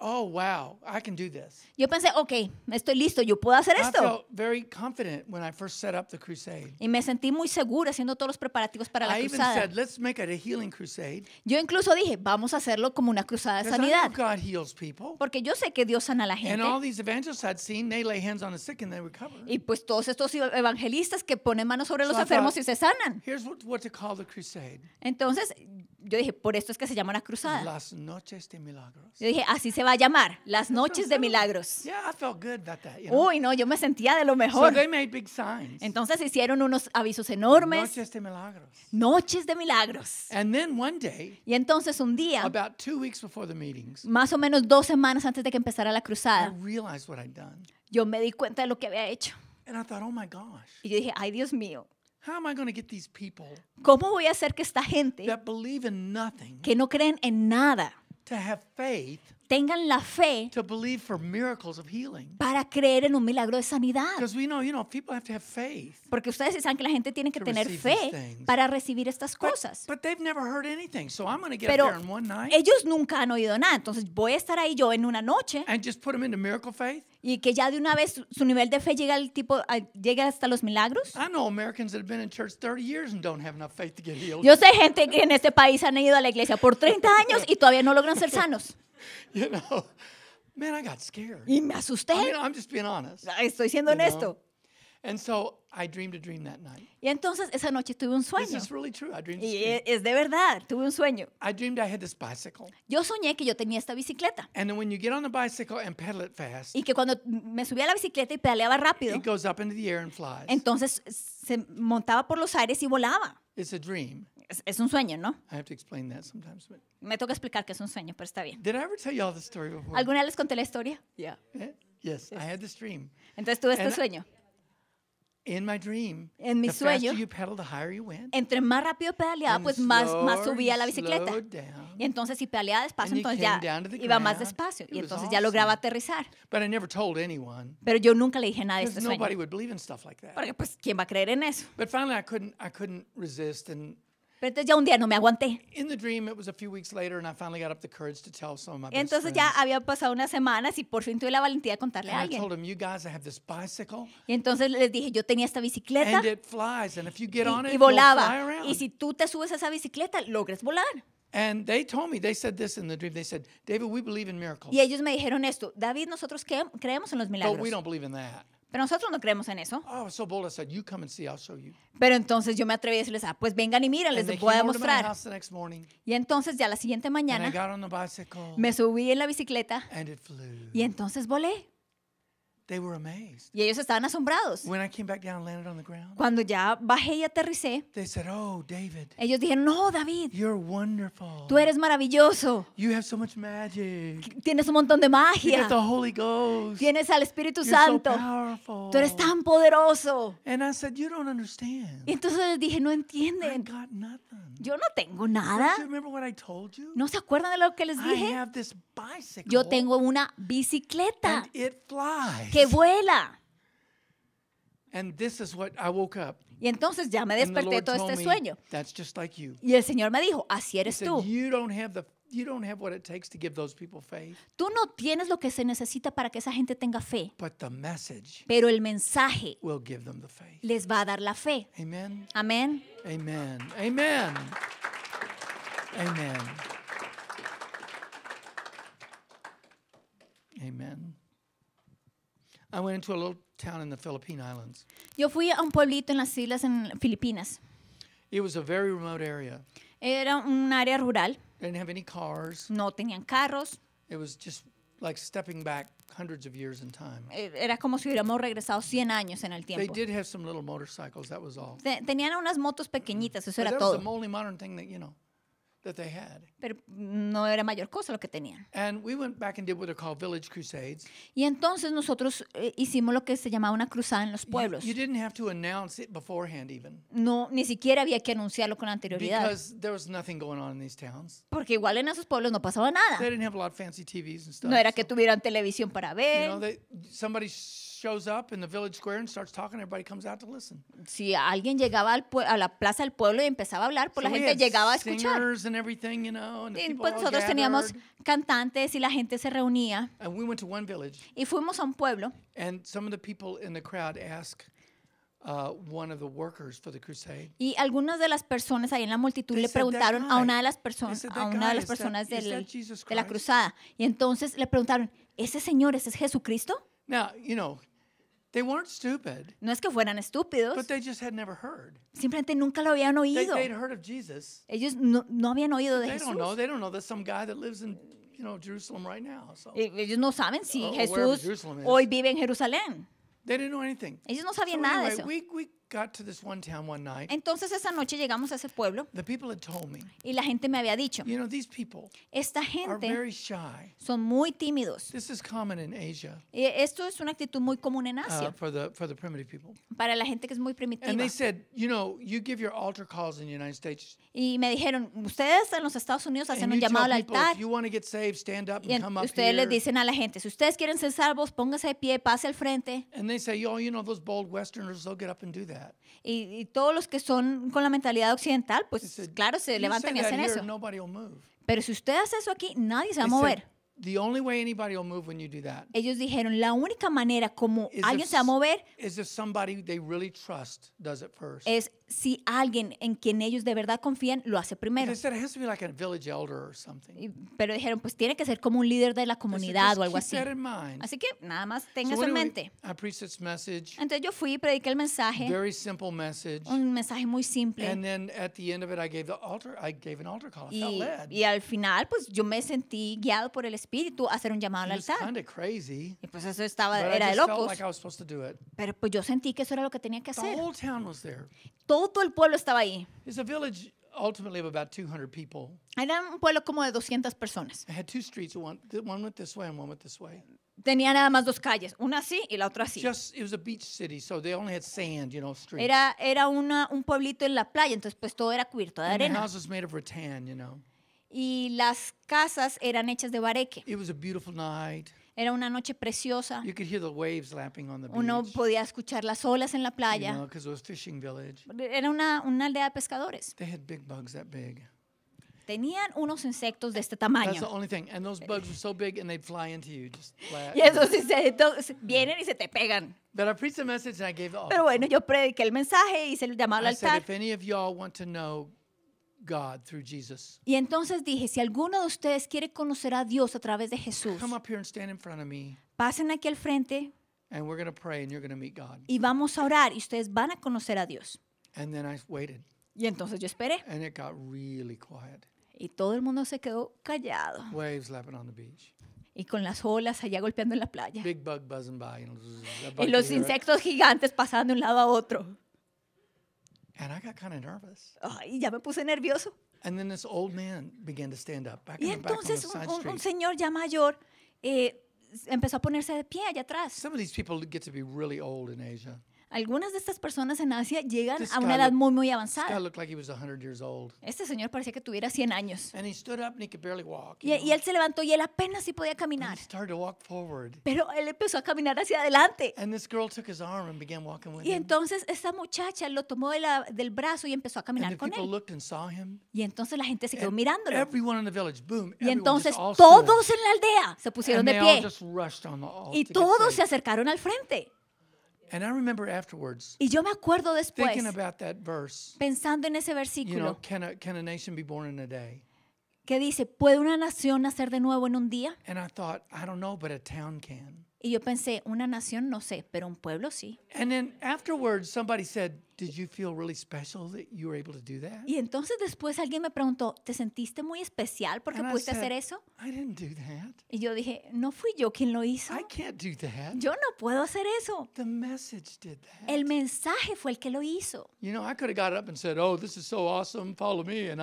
[SPEAKER 2] oh wow,
[SPEAKER 1] Yo pensé, ok, estoy listo, yo puedo hacer esto. Y me sentí muy segura haciendo todos los preparativos para la cruzada. Yo incluso dije, vamos a hacerlo como una cruzada de sanidad, porque yo sé que Dios sana a la gente. Y pues todos estos evangelistas que ponen manos sobre los enfermos y se sanan. entonces Entonces yo dije, por esto es que se llama la cruzada. Las noches de milagros. Yo dije, así se va a llamar, las noches de milagros. Uy, no, yo me sentía de lo mejor. Entonces hicieron unos avisos enormes. Noches de milagros. Noches de milagros. y entonces un día, más o menos dos semanas antes de que empezara la cruzada, yo me di cuenta de lo que había hecho. Oh y yo dije, ay Dios mío. How am I going to get these people ¿Cómo voy a hacer que esta gente that believe in nothing que no creen en nada to have faith tengan la fe para creer en un milagro de sanidad. Porque ustedes saben que la gente tiene que tener fe para recibir estas cosas. Pero ellos nunca han oído nada, entonces voy a estar ahí yo en una noche em y que ya de una vez su nivel de fe llegue al tipo llegue
[SPEAKER 2] hasta los milagros. Yo sé gente que en
[SPEAKER 1] este país han ido a la iglesia por 30 años y todavía no logran ser sanos.
[SPEAKER 2] you know? Man, I got scared. Y me asusté. I mean, I'm just being honest. Ah, estoy siendo honesto. Know? And so I dreamed a dream that night.
[SPEAKER 1] Y entonces esa noche tuve un sueño. This is really
[SPEAKER 2] true. I dreamed y es,
[SPEAKER 1] es de verdad, tuve un sueño. I dreamed I had this bicycle. Yo soñé que yo tenía esta bicicleta. And then when you get on the bicycle and pedal it fast. Y que cuando me subía a la bicicleta y pedaleaba rápido. It goes up into the air and flies. Entonces se montaba por los aires y volaba. It's a dream. Es, un sueño, ¿no? Me toca explicar que es un sueño, pero está bien. ¿Alguna vez les conté la historia? Eh? Sí. Entonces tuve este sueño.
[SPEAKER 2] En mi sueño-
[SPEAKER 1] Entre más rápido pedaleaba, pues más, subía la bicicleta. Y entonces si pedaleaba despacio, entonces ya iba más despacio. Y entonces ya lograba aterrizar.
[SPEAKER 2] Pero
[SPEAKER 1] yo nunca le dije nada de este sueño. Porque pues, ¿quién va a creer en
[SPEAKER 2] eso? Pero finalmente no couldn't, resistir
[SPEAKER 1] pero entonces ya un día no me aguanté. Entonces ya había pasado unas semanas y por fin tuve la valentía de contarle a alguien. y entonces les dije, yo tenía esta bicicleta.
[SPEAKER 2] y, volaba. Y
[SPEAKER 1] si tú te subes a esa bicicleta,
[SPEAKER 2] logres volar. Y ellos me
[SPEAKER 1] dijeron esto, David, nosotros creemos en los milagros. Pero nosotros no creemos en eso. Oh, Pero entonces yo me atreví a decirles, ah, pues vengan y miren, les voy a mostrar. Y entonces ya la siguiente mañana me subí en la bicicleta y entonces volé. Y ellos estaban asombrados. Cuando ya bajé y aterricé, oh, ellos dijeron, no, David, tú eres maravilloso. Tienes un montón de magia. Tienes al Espíritu Santo. Tú eres tan poderoso. Y entonces les dije, no entienden. Yo no tengo nada. ¿No se acuerdan de lo que les dije? Yo tengo una bicicleta and que vuela. Y entonces ya me desperté de todo este sueño. Y el Señor me dijo, así eres tú. Tú no tienes lo que se necesita para que esa gente tenga fe. Pero el mensaje les va a dar la fe. Amén. Amén. Amén. Amén.
[SPEAKER 2] Amén. I went into a little town in the Philippine Islands.
[SPEAKER 1] Yo fui a un pueblito en las islas en Filipinas. It was a very remote area. Era un área rural. They didn't have any cars. No tenían carros. It was just like
[SPEAKER 2] stepping back hundreds of years in time.
[SPEAKER 1] E, era como si hubiéramos regresado 100 años en el tiempo. They did have
[SPEAKER 2] some little motorcycles, that was all.
[SPEAKER 1] Tenían unas motos pequeñitas, eso era todo. That was the only modern thing that, you know. Pero no era mayor cosa lo que tenían. Y entonces nosotros eh, hicimos lo que se llamaba una cruzada en los pueblos. No, ni siquiera había que anunciarlo con anterioridad. Porque igual en esos pueblos no pasaba nada. No era que tuvieran televisión para ver. Si alguien llegaba al a la plaza del pueblo y empezaba a hablar, pues la gente llegaba a escuchar.
[SPEAKER 2] y pues nosotros teníamos
[SPEAKER 1] cantantes y la gente se reunía.
[SPEAKER 2] y fuimos a un pueblo.
[SPEAKER 1] Y algunas de las personas ahí en la multitud le preguntaron a una de las personas, a una de las personas de la cruzada, y entonces le preguntaron, ¿ese señor, ese es Jesucristo? Now, you They weren't
[SPEAKER 2] stupid,
[SPEAKER 1] no es que fueran estúpidos, but they just had never heard. simplemente nunca lo habían oído oído. they'd
[SPEAKER 2] heard of Jesus.
[SPEAKER 1] Ellos no, no habían oído de They Jesús. don't know.
[SPEAKER 2] They don't know there's some guy that lives in you know Jerusalem right now. So e, Ellos no
[SPEAKER 1] saben si oh, Jesús Jerusalem hoy vive en Jerusalén.
[SPEAKER 2] they didn't know anything. Ellos no sabían So nada de eso. we,
[SPEAKER 1] we entonces esa noche llegamos a ese pueblo. Y la gente me había dicho. esta gente son muy tímidos. esto es una actitud muy común en uh, Asia. Para la gente que es muy primitiva. Y me dijeron, ustedes en los Estados Unidos hacen un llamado al altar. y ustedes le les dicen a la gente, si ustedes quieren ser salvos, pónganse de pie, pase al frente. y they say, oh, you know, those bold Westerners, they'll get up y, todos los que son con la mentalidad occidental, pues claro, se levantan y hacen eso. Pero si usted hace eso aquí, nadie se va a mover. Ellos dijeron, la única manera como alguien se va a mover really trust, es si alguien en quien ellos de verdad confían lo hace primero. Pero dijeron, pues tiene que ser como un líder de la comunidad o algo así. Así que nada más tenga eso en mente.
[SPEAKER 2] Entonces
[SPEAKER 1] yo fui y prediqué el mensaje. Un mensaje muy simple. Y, al final, pues yo me sentí guiado por el Espíritu a hacer un llamado al altar. y pues eso estaba, era de locos. pero pues yo sentí que eso era lo que tenía que hacer. Todo todo el pueblo estaba ahí.
[SPEAKER 2] Era un pueblo como de 200 personas.
[SPEAKER 1] Tenía nada más dos calles, una así y la otra así. Era era un pueblito en la playa, entonces pues todo era cubierto de arena. Y las casas eran hechas de bareque. Era una noche preciosa. Uno podía escuchar las olas en la playa. Era una, aldea de pescadores. Tenían unos insectos de este tamaño. Y esos insectos vienen y se te pegan. Pero bueno, yo prediqué el mensaje, hice el llamado al y entonces dije, si alguno de ustedes quiere conocer a Dios a través de Jesús, pasen aquí al frente y vamos a orar y ustedes van a conocer a Dios. Y entonces yo esperé y todo el mundo se quedó callado y con las olas allá golpeando en la playa
[SPEAKER 2] y los insectos
[SPEAKER 1] gigantes pasando de un lado a otro.
[SPEAKER 2] And I got kind of nervous.
[SPEAKER 1] Oh, y ya me puse nervioso. And then this
[SPEAKER 2] old man began to stand up. Back y entonces back on the side un, un, señor ya mayor eh,
[SPEAKER 1] empezó a ponerse de pie allá atrás. Some of these people get to be really old in Asia. Algunas de estas personas en Asia llegan a una edad muy, muy avanzada. Este señor parecía que tuviera 100 años. y, él se levantó y él apenas si podía caminar. Pero él empezó a caminar hacia adelante. y entonces esta muchacha lo tomó de la, del brazo y empezó a caminar con él. y entonces la gente se quedó mirándolo. y entonces todos en la aldea se pusieron de pie. y todos se acercaron al frente.
[SPEAKER 2] And I remember afterwards,
[SPEAKER 1] y yo me acuerdo después thinking about
[SPEAKER 2] that verse,
[SPEAKER 1] pensando en ese versículo
[SPEAKER 2] can a, nation be born in a day?
[SPEAKER 1] que dice, ¿puede una nación nacer de nuevo en un día?
[SPEAKER 2] And I thought, I don't know, but a town can.
[SPEAKER 1] Y yo pensé, una nación no sé, pero un pueblo sí.
[SPEAKER 2] And then afterwards somebody said, Did you feel really special that you were able to do that?
[SPEAKER 1] Y entonces después alguien me preguntó, ¿te sentiste muy especial porque And pudiste hacer eso?
[SPEAKER 2] I didn't do that.
[SPEAKER 1] Y yo dije, no fui yo quien lo hizo. I can't do that. Yo no puedo hacer eso. El mensaje fue el que lo hizo.
[SPEAKER 2] You know, I could have got up and said, "Oh, this is so awesome. Follow me and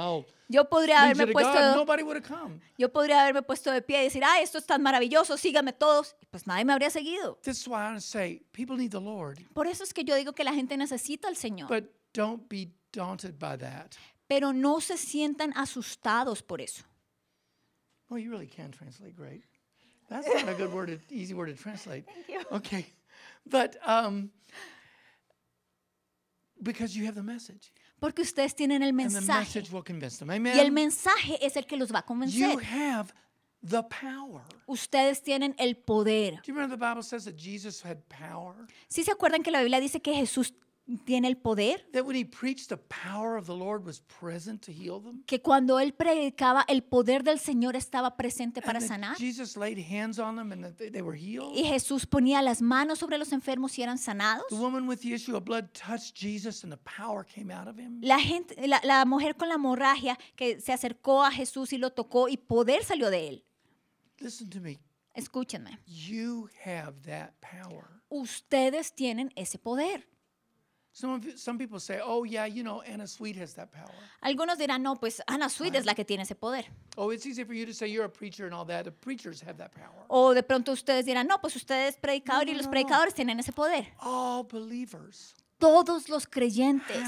[SPEAKER 1] Yo podría haberme puesto de, Yo podría haberme puesto de pie y decir, "Ah, esto es tan maravilloso, síganme todos." Y pues nadie me habría seguido. This say, people need the Lord. Por eso es que yo digo que la gente necesita al Señor. Señor. But
[SPEAKER 2] don't be daunted by that.
[SPEAKER 1] Pero no se sientan asustados por eso.
[SPEAKER 2] Well, you really can translate great. That's not a good word, to, easy word to translate. Thank you. Okay,
[SPEAKER 1] but um, because you have the message. Porque ustedes tienen el mensaje. And the message
[SPEAKER 2] will convince them. Amen? Y el
[SPEAKER 1] mensaje es el que los va a convencer. You have the power. Ustedes tienen el poder. Do you remember the Bible says that Jesus had power? ¿Sí se acuerdan que la Biblia dice que Jesús tiene el poder. Que cuando él predicaba, el poder del Señor estaba presente para sanar. Y Jesús ponía las manos sobre los enfermos y eran sanados. La, gente, la, mujer con la hemorragia que se acercó a Jesús y lo tocó y poder salió de él. Escúchenme. Ustedes tienen ese poder. Algunos dirán, no, pues Ana Sweet es la que tiene ese poder. O de pronto ustedes dirán, no, pues ustedes predicadores predicador y los predicadores tienen ese poder. Todos los creyentes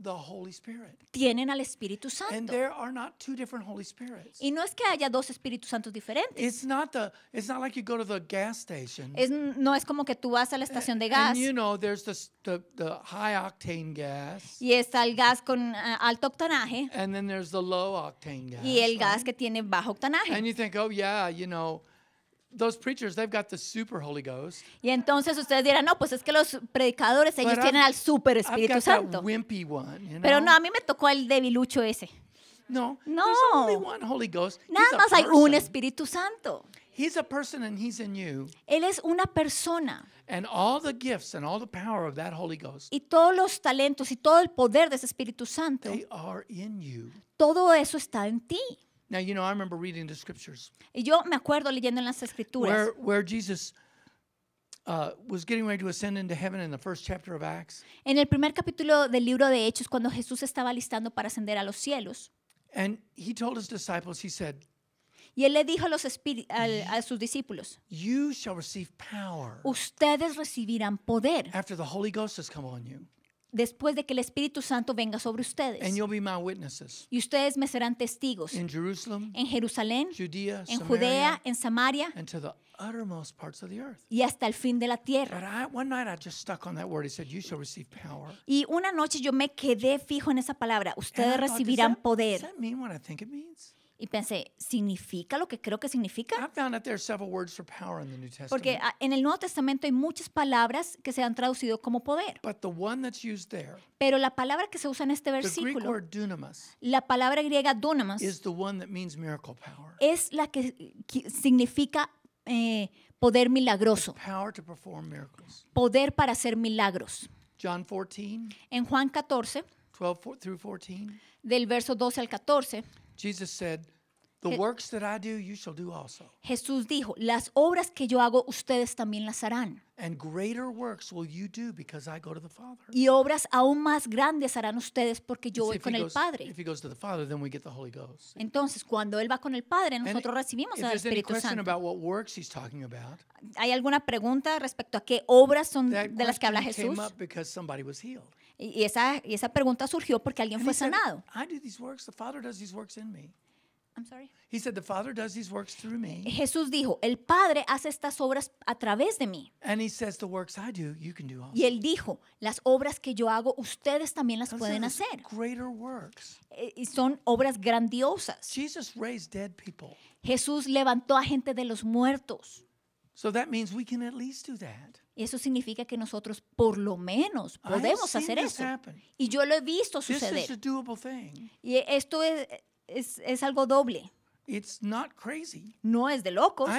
[SPEAKER 1] the Holy Spirit. Tienen al Espíritu Santo. And there are not two different Holy Spirits. Y no es que haya dos Espíritus Santos diferentes. It's not the it's not like you go to the
[SPEAKER 2] gas station. Es,
[SPEAKER 1] no es como que tú vas a la estación de gas. And you
[SPEAKER 2] know there's the, the, the high
[SPEAKER 1] octane gas. Y está el gas con uh, alto octanaje. And then there's the low octane gas. Y el gas right? que tiene bajo octanaje. And you think, "Oh yeah, you know, y entonces ustedes dirán, no, pues es que los predicadores ellos tienen al super Espíritu Santo. Pero no, a mí me tocó el debilucho ese. No, no.
[SPEAKER 2] Nada más hay un
[SPEAKER 1] Espíritu Santo. Él es una persona. Y todos los talentos y todo el poder de ese Espíritu Santo. Todo eso está en ti. Now, you know, I remember
[SPEAKER 2] reading the scriptures.
[SPEAKER 1] Y yo me acuerdo leyendo en las escrituras. Where, where
[SPEAKER 2] Jesus uh, was getting ready to ascend into heaven in the first chapter of Acts.
[SPEAKER 1] En el primer capítulo del libro de Hechos, cuando Jesús estaba listando para ascender a los cielos. And
[SPEAKER 2] he told his disciples, he said,
[SPEAKER 1] y él le dijo a, los al, a sus discípulos, you shall receive power ustedes recibirán poder after the Holy Ghost has come on you. después de que el Espíritu Santo venga sobre ustedes. Y ustedes me serán testigos en Jerusalén, en Judea, en Samaria y hasta el fin de la tierra. Y una noche yo me quedé fijo en esa palabra, ustedes recibirán poder. Y pensé, ¿significa lo que creo que significa? Porque ah, en el Nuevo Testamento hay muchas palabras que se han traducido como poder. Pero la palabra que se usa en este versículo, la palabra griega dunamis, es la que significa eh, poder milagroso. Poder para hacer milagros. en Juan 14, del verso 12 al 14. Jesús dijo, las obras que yo hago ustedes también las harán. Y obras aún más grandes harán ustedes porque yo voy con el Padre. Entonces, cuando él va con el Padre, nosotros recibimos al Espíritu Santo. ¿Hay alguna pregunta respecto a qué obras son de las que habla Jesús? Y esa, y esa pregunta surgió porque alguien fue sanado. Jesús dijo, el Padre hace estas obras a través de mí. Y él dijo, las obras que yo hago, ustedes también las pueden hacer. E, y son obras grandiosas. Jesús levantó a gente de los muertos. So that means we can at least do that. Eso significa que nosotros por lo menos podemos hacer eso. Y yo lo he visto suceder. Y esto es, es, algo doble. No es de locos.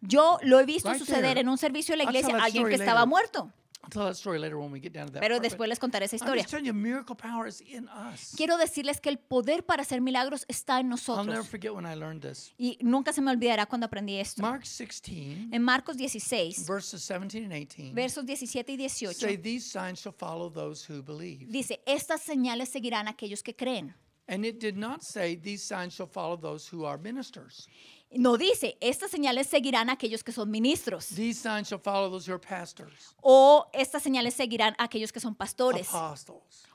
[SPEAKER 1] Yo lo he visto suceder en un servicio de la iglesia, alguien que estaba muerto.
[SPEAKER 2] Pero después les contaré esa historia.
[SPEAKER 1] Quiero decirles que el poder para hacer milagros está en nosotros. Y nunca se me olvidará cuando aprendí esto. en Marcos 16, versos 17 y 18, dice, estas señales seguirán a aquellos que creen. y it did not say these signs shall follow those who no dice, estas señales seguirán a aquellos que son ministros. O estas señales seguirán a aquellos que son pastores.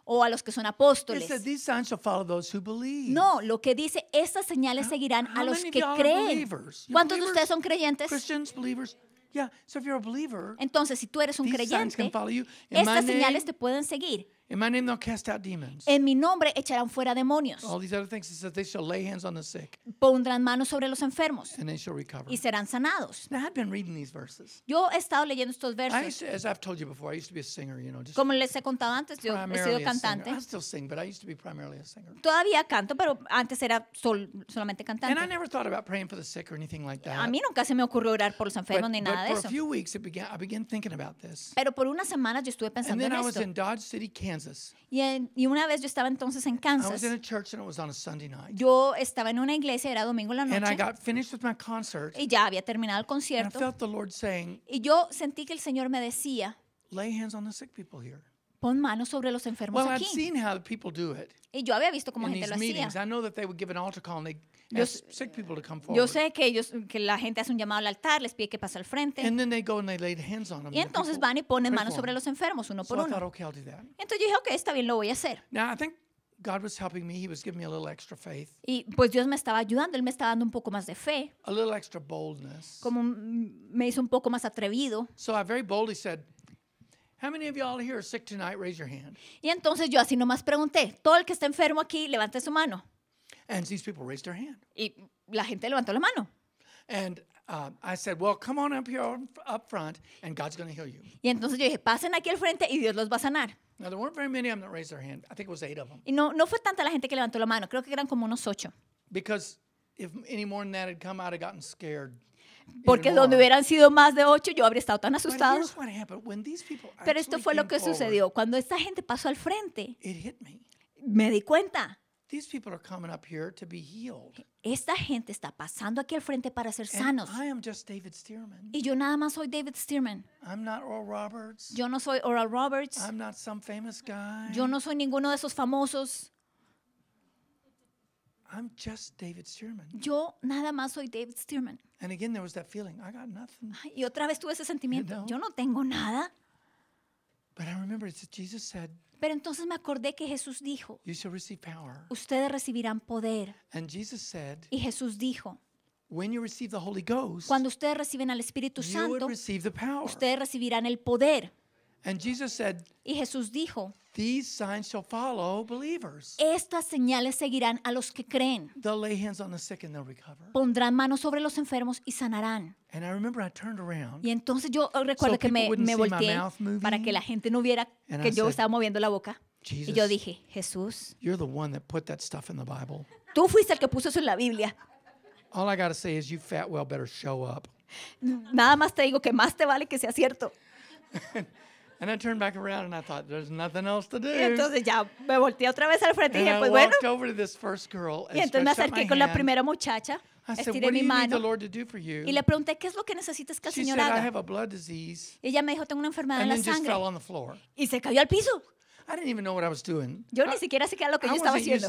[SPEAKER 1] O a los que son apóstoles. No, lo que dice, estas señales seguirán a los que creen. ¿Cuántos de ustedes son creyentes? Entonces, si tú eres un creyente, estas señales te pueden seguir. En mi nombre echarán fuera demonios. Pondrán manos sobre los enfermos. Y serán sanados. Yo he estado leyendo estos versos. Como les he contado antes, yo he sido cantante. Todavía canto, pero antes era solamente cantante. A mí nunca se me ocurrió orar por los enfermos ni nada de eso. Pero por unas semanas yo estuve pensando en
[SPEAKER 2] esto.
[SPEAKER 1] Y, y una vez yo estaba entonces en Kansas. Yo estaba en una iglesia, era domingo en la noche, y ya había terminado el concierto. Y yo sentí que el Señor me decía, Pon manos sobre los enfermos aquí. Y yo había visto cómo gente lo hacía. yo, sé que ellos que la gente hace un llamado al altar, les pide que pase al frente. y entonces van y ponen manos sobre los enfermos uno por uno.
[SPEAKER 2] Entonces
[SPEAKER 1] yo dije, ok, está bien, lo voy a hacer. Y pues Dios me estaba ayudando. Él me estaba dando un poco más de fe. Como me hizo un poco más atrevido. So
[SPEAKER 2] Raise your hand. Y entonces
[SPEAKER 1] yo así nomás pregunté, todo el que está enfermo aquí, levante su mano. And these Y la gente levantó la mano. Y entonces yo dije, pasen aquí al frente y Dios los va a sanar. Y no, no fue tanta la gente que levantó la mano, creo que eran como unos ocho. Because if any more than that had come, I'd have gotten scared. Porque donde hubieran sido más de ocho, yo habría estado tan asustado. Pero esto fue lo que sucedió. Cuando esta gente pasó al frente, me di cuenta. Esta gente está pasando aquí al frente para ser sanos. Y yo nada más soy David Stearman. Yo no soy Oral Roberts. Yo no soy ninguno de esos famosos. Yo nada más soy David Stearman. y otra vez tuve ese sentimiento, yo no tengo nada.
[SPEAKER 2] Pero
[SPEAKER 1] entonces me acordé que Jesús dijo, ustedes recibirán poder. y Jesús dijo, cuando ustedes reciben al Espíritu Santo, ustedes recibirán el poder y Jesús dijo, Estas señales seguirán a los que creen. Pondrán manos sobre los enfermos y sanarán. y entonces yo oh, recuerdo que me, volteé para que la gente no viera que yo estaba moviendo la boca. y yo dije, Jesús, tú fuiste el que puso eso en la Biblia. Nada más te digo que más te vale que sea cierto.
[SPEAKER 2] Y entonces
[SPEAKER 1] ya me volteé otra vez al frente y dije, pues bueno.
[SPEAKER 2] y entonces me acerqué con la primera
[SPEAKER 1] muchacha, estiré mi mano
[SPEAKER 2] y le
[SPEAKER 1] pregunté, ¿qué es lo que necesitas que el Señor haga? Y ella me dijo, tengo una enfermedad en la sangre.
[SPEAKER 2] Y se cayó al piso.
[SPEAKER 1] Yo ni siquiera era lo que yo estaba haciendo.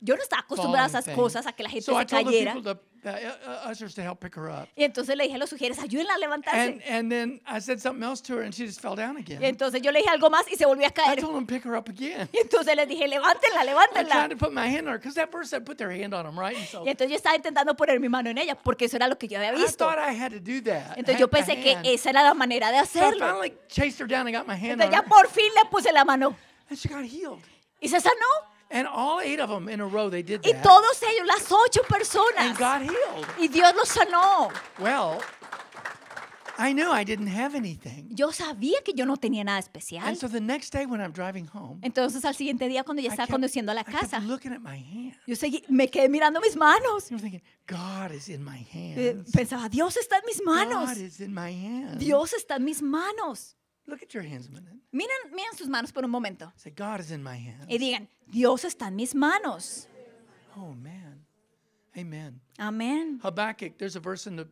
[SPEAKER 1] yo no estaba acostumbrada a esas cosas, a que la gente cayera.
[SPEAKER 2] Uh, uh, ushers to help pick her up.
[SPEAKER 1] Y entonces le dije a los sugieres, ayúdenla a levantarse. And, and then I said something
[SPEAKER 2] else to her and she just fell down again. Y
[SPEAKER 1] entonces yo le dije algo más y se volvió a caer. I told them pick her up again. Y entonces les dije, levántenla, levántenla. I tried to put my hand on her because that first I put their hand on him, right? And so, y entonces yo estaba intentando poner mi mano en ella porque eso era lo que yo había visto. I thought I had to do that. Entonces yo pensé que esa era la manera de hacerlo. So I finally chased her down and got my hand entonces on ya her. por fin le puse la mano. And she got healed. Y se
[SPEAKER 2] sanó. Y todos ellos, las ocho personas.
[SPEAKER 1] Y Dios los sanó. Well, I knew I didn't have anything. Yo sabía que yo no tenía nada especial. And so the next day when I'm driving home, Entonces al siguiente día cuando ya estaba conduciendo a la casa, yo seguí, me quedé mirando mis manos.
[SPEAKER 2] God is in my
[SPEAKER 1] eh, hands. Pensaba, Dios está en mis manos. Dios está en mis manos. Look at your hands a minute. Miren, miren sus manos por un momento. Say, God is in my hands. Y digan, Dios está en mis manos. Oh, man. Amen. Amen.
[SPEAKER 2] Habakkuk, there's a verse in the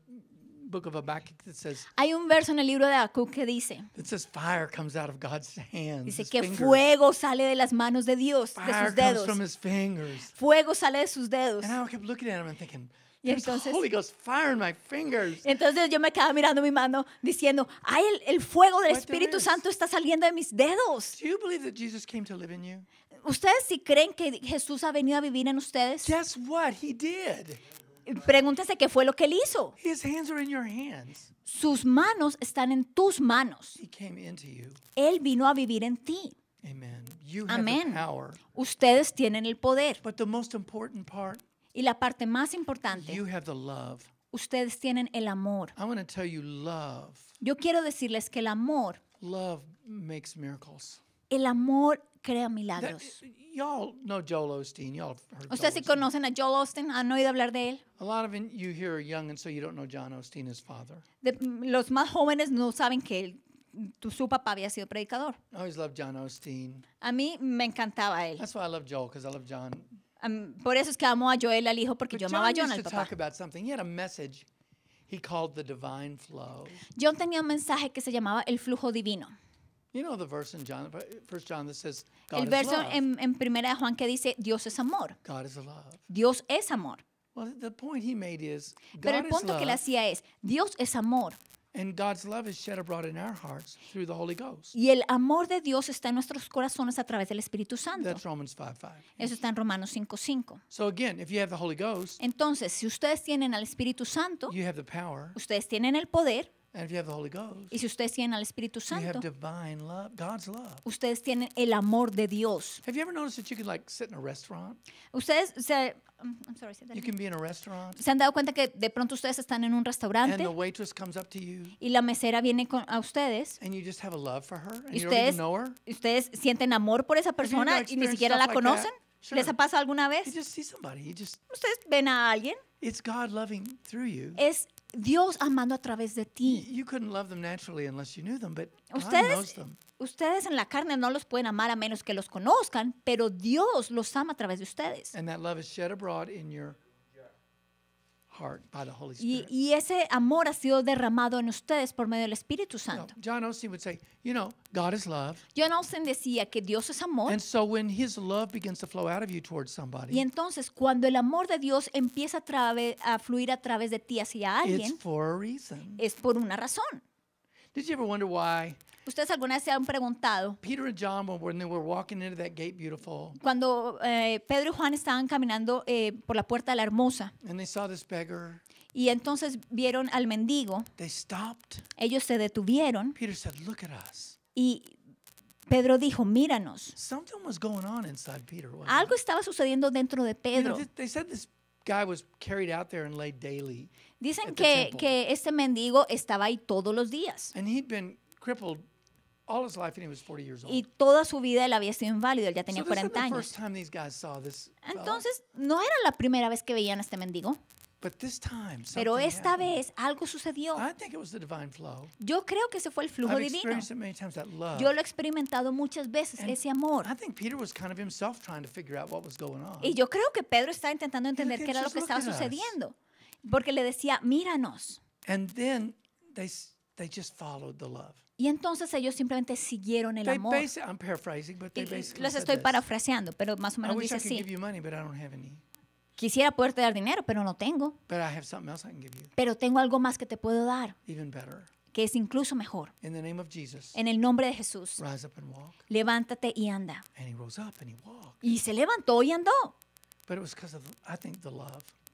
[SPEAKER 2] book of Habakkuk that says,
[SPEAKER 1] Hay un verso en el libro de Habacuc que dice,
[SPEAKER 2] It says fire comes out of God's hands. Dice his que fingers. fuego
[SPEAKER 1] sale de las manos de Dios, de Fire comes from his
[SPEAKER 2] fingers.
[SPEAKER 1] Fuego sale de sus dedos. And I kept looking at him and thinking, y entonces, yo me quedaba mirando mi mano diciendo, ay, el, fuego del Espíritu Santo está saliendo de mis dedos. ¿Ustedes si creen que Jesús ha venido a vivir en ustedes? Pregúntese qué fue lo que él hizo. Sus manos están en tus manos. Él vino a vivir en ti. Ustedes tienen el poder. But the most important part y la parte más importante. You have the love. Ustedes tienen el amor. I want to tell you love. Yo quiero decirles que el amor. Love makes miracles. El amor crea milagros.
[SPEAKER 2] Y'all know Joel Osteen. Y'all heard Ustedes sí
[SPEAKER 1] conocen a Joel Osteen, han oído hablar de él. A lot of you
[SPEAKER 2] here are young and so you don't know John Osteen, his father.
[SPEAKER 1] De, los más jóvenes no saben que él tu, su papá había sido predicador.
[SPEAKER 2] I always loved John Osteen.
[SPEAKER 1] A mí me encantaba él. That's why I
[SPEAKER 2] love Joel, because I love John
[SPEAKER 1] por eso es que amo a Joel al hijo porque yo amaba a John al papá. John tenía un mensaje que se llamaba el flujo divino.
[SPEAKER 2] You know the El verso
[SPEAKER 1] En, primera de Juan que dice Dios es amor. Dios es amor.
[SPEAKER 2] Pero el punto que le hacía
[SPEAKER 1] es Dios es amor. Y el amor de Dios está en nuestros corazones a través del Espíritu Santo. Eso está en Romanos 5:5. Entonces, si ustedes tienen al Espíritu Santo, ustedes tienen el poder y si ustedes tienen al Espíritu Santo, ustedes tienen el amor de Dios. Ustedes se, han dado cuenta que de pronto ustedes están en un restaurante y la mesera viene con, a ustedes
[SPEAKER 2] y
[SPEAKER 1] ustedes, sienten amor por esa persona y ni siquiera la conocen. ¿Les ha pasado alguna vez? Ustedes ven a alguien. es God loving through you. Dios amando a través de ti. Ustedes, en la carne no los pueden amar a menos que los conozcan, pero Dios los ama a través de ustedes. Y, ese amor ha sido derramado en ustedes por medio del Espíritu Santo. John Austin decía que Dios es amor. Y entonces cuando el amor de Dios empieza a, fluir a través de ti hacia alguien, es por una razón.
[SPEAKER 2] Did you ever wonder why
[SPEAKER 1] Ustedes alguna vez se han preguntado. Cuando eh, Pedro y Juan estaban caminando eh, por la puerta de la hermosa. Y entonces vieron al mendigo. Ellos se detuvieron. Y Pedro dijo, míranos. Algo estaba sucediendo dentro de Pedro. Dicen que, que este mendigo estaba ahí todos los días. Y toda su vida él había sido inválido, él ya tenía 40 años.
[SPEAKER 2] Entonces,
[SPEAKER 1] no era la primera vez que veían a este mendigo.
[SPEAKER 2] Pero esta
[SPEAKER 1] vez algo sucedió. Yo creo que ese fue el flujo divino. Yo lo he experimentado muchas veces, ese amor. Y yo creo que Pedro estaba intentando entender qué era lo que estaba sucediendo. Porque le decía, míranos. Y entonces ellos simplemente siguieron el amor.
[SPEAKER 2] Los estoy
[SPEAKER 1] parafraseando, pero más o menos dice así. Quisiera poderte dar dinero, pero no tengo. Pero tengo algo más que te puedo dar. Que es incluso mejor.
[SPEAKER 2] en
[SPEAKER 1] el nombre de Jesús. Levántate y anda. Y se levantó y andó.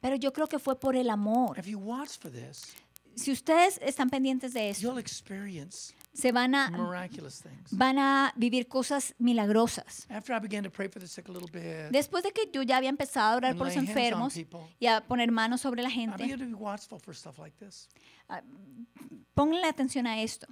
[SPEAKER 1] Pero yo creo que fue por el amor si ustedes están pendientes de eso, se van a van a vivir cosas milagrosas. Después de que yo ya había empezado a orar por los enfermos y a poner manos sobre la gente, ah, pónganle atención a esto.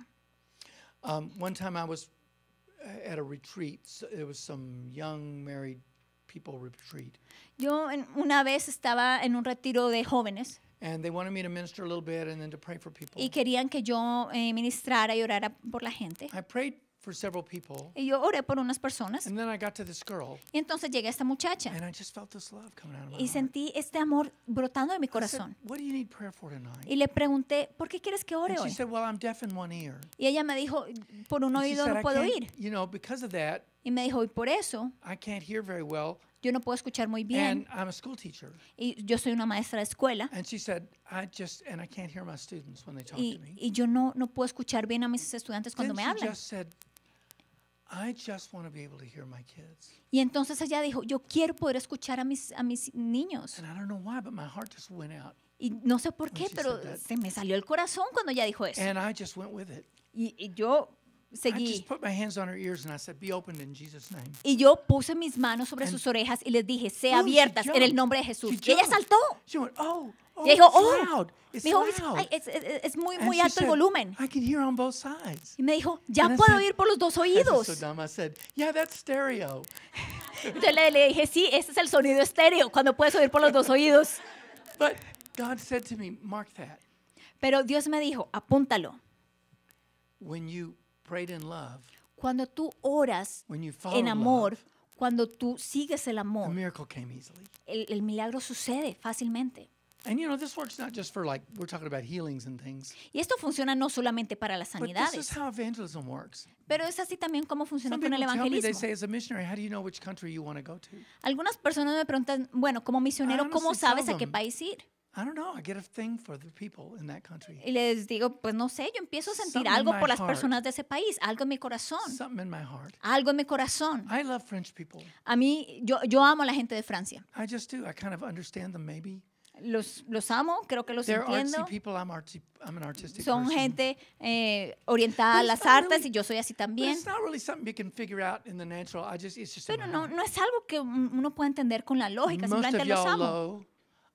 [SPEAKER 1] Yo una vez estaba en un retiro de jóvenes. And
[SPEAKER 2] and they wanted me to to minister a little bit then pray for people.
[SPEAKER 1] Y querían que yo eh, ministrara y orara por la
[SPEAKER 2] gente. I prayed for several people.
[SPEAKER 1] Y yo oré por unas personas. And then I got
[SPEAKER 2] to this girl,
[SPEAKER 1] y entonces llegué a esta muchacha. And I just felt this love coming out of my y sentí heart. este amor brotando de mi corazón. Said, What do you need prayer for tonight? Y le pregunté, ¿por qué quieres que ore and hoy? She said, well, I'm deaf in one ear. Y ella me dijo, por un and oído said, no puedo oír.
[SPEAKER 2] You know, because of that, y me dijo, y
[SPEAKER 1] por eso,
[SPEAKER 2] I can't hear very well,
[SPEAKER 1] yo no puedo escuchar muy bien. Y yo soy una maestra de escuela. y, yo no no puedo escuchar bien a mis estudiantes cuando me hablan. Y entonces ella dijo, yo quiero poder escuchar a mis a mis niños. Y no sé por qué, pero se me salió el corazón cuando ella dijo eso. y yo y yo puse mis manos sobre sus orejas y les dije, sea oh, abiertas en el nombre de Jesús. Y ella saltó. Oh, oh, y dijo, oh, es, muy, muy alto el volumen. Y me dijo, ya puedo oír por los dos oídos.
[SPEAKER 2] Entonces
[SPEAKER 1] le, dije, sí, ese es el sonido estéreo, cuando puedes oír por los dos oídos. Pero Dios me dijo, apúntalo cuando tú oras
[SPEAKER 2] en amor,
[SPEAKER 1] cuando tú sigues el amor, el, milagro sucede fácilmente. Y esto funciona no solamente para las sanidades. Pero es así también como funciona con el evangelismo. Algunas personas me preguntan, bueno, como misionero, ¿cómo sabes a qué país ir?
[SPEAKER 2] I don't know, I get a thing for the people Y les
[SPEAKER 1] digo, pues no sé, yo empiezo a sentir algo por las personas de ese país, algo en mi corazón. Algo en mi corazón. A mí, yo, yo amo a la gente de Francia. Los, los amo, creo
[SPEAKER 2] que los entiendo. Son
[SPEAKER 1] gente orientada a las artes y yo soy así también.
[SPEAKER 2] Pero no, no es
[SPEAKER 1] algo que uno pueda entender con la lógica, simplemente los amo.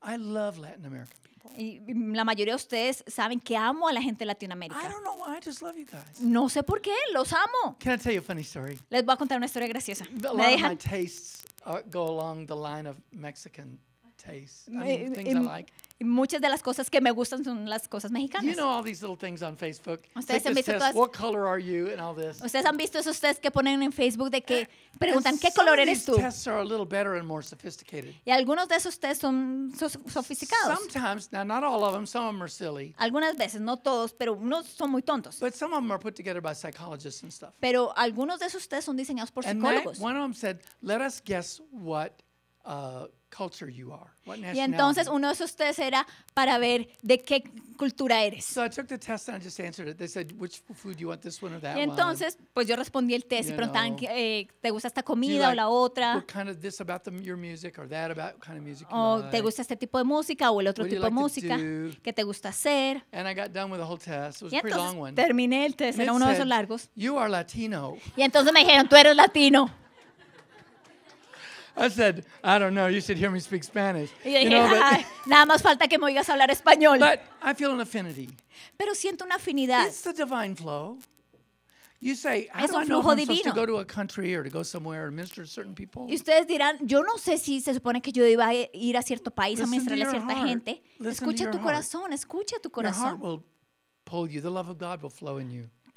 [SPEAKER 1] I love Latin American people. Y la mayoría de ustedes saben que amo a la gente de Latinoamérica. I don't know why, I just love you guys. No sé por qué, los amo. Can I tell you a funny story? Les voy a contar una historia graciosa. A lot of my tastes uh,
[SPEAKER 2] go along the line of Mexican taste. I mean, things I like.
[SPEAKER 1] Y muchas de las cosas que me gustan son las cosas mexicanas. You know
[SPEAKER 2] all these little things on Facebook. Ustedes han visto todas. What color are you and all this.
[SPEAKER 1] Ustedes han visto esos tests que ponen en Facebook de que eh, preguntan qué color eres tú.
[SPEAKER 2] Tests are a little better and more sophisticated.
[SPEAKER 1] Y algunos de esos tests son sofisticados. Sometimes, now not all
[SPEAKER 2] of them, some of them are silly. Algunas veces, no todos, pero unos son muy tontos. But some of them are put together by psychologists and stuff.
[SPEAKER 1] Pero algunos de esos tests son diseñados por psicólogos. And
[SPEAKER 2] one of them said, "Let us guess what uh, culture you are, what nationality. Y entonces uno
[SPEAKER 1] de esos test era para ver de qué cultura eres.
[SPEAKER 2] So I took the test and I just answered it. They said, which food do you want, this one or that one? y entonces, one?
[SPEAKER 1] pues yo respondí el test you y preguntaban, know, eh, ¿te gusta esta comida like, o la otra? What kind
[SPEAKER 2] of this about the, your music or that about kind of music o like? ¿te gusta
[SPEAKER 1] este tipo de música o el otro what tipo de música? ¿Qué te gusta hacer?
[SPEAKER 2] And I got done with the whole test. It was y a pretty long one. terminé
[SPEAKER 1] el test, and era uno said, de esos largos. You are Latino. Y entonces me dijeron, tú eres latino.
[SPEAKER 2] I said, I don't know, you should hear me speak Spanish. you know, but,
[SPEAKER 1] nada más falta que me oigas hablar español. But
[SPEAKER 2] I feel an affinity.
[SPEAKER 1] Pero siento una afinidad. It's the divine flow. You say,
[SPEAKER 2] How es do un flujo divino. Y ustedes
[SPEAKER 1] dirán, yo no sé si se supone que yo iba a ir a cierto país Listen a ministrarle a cierta heart. gente. Listen escucha tu heart. corazón, escucha tu corazón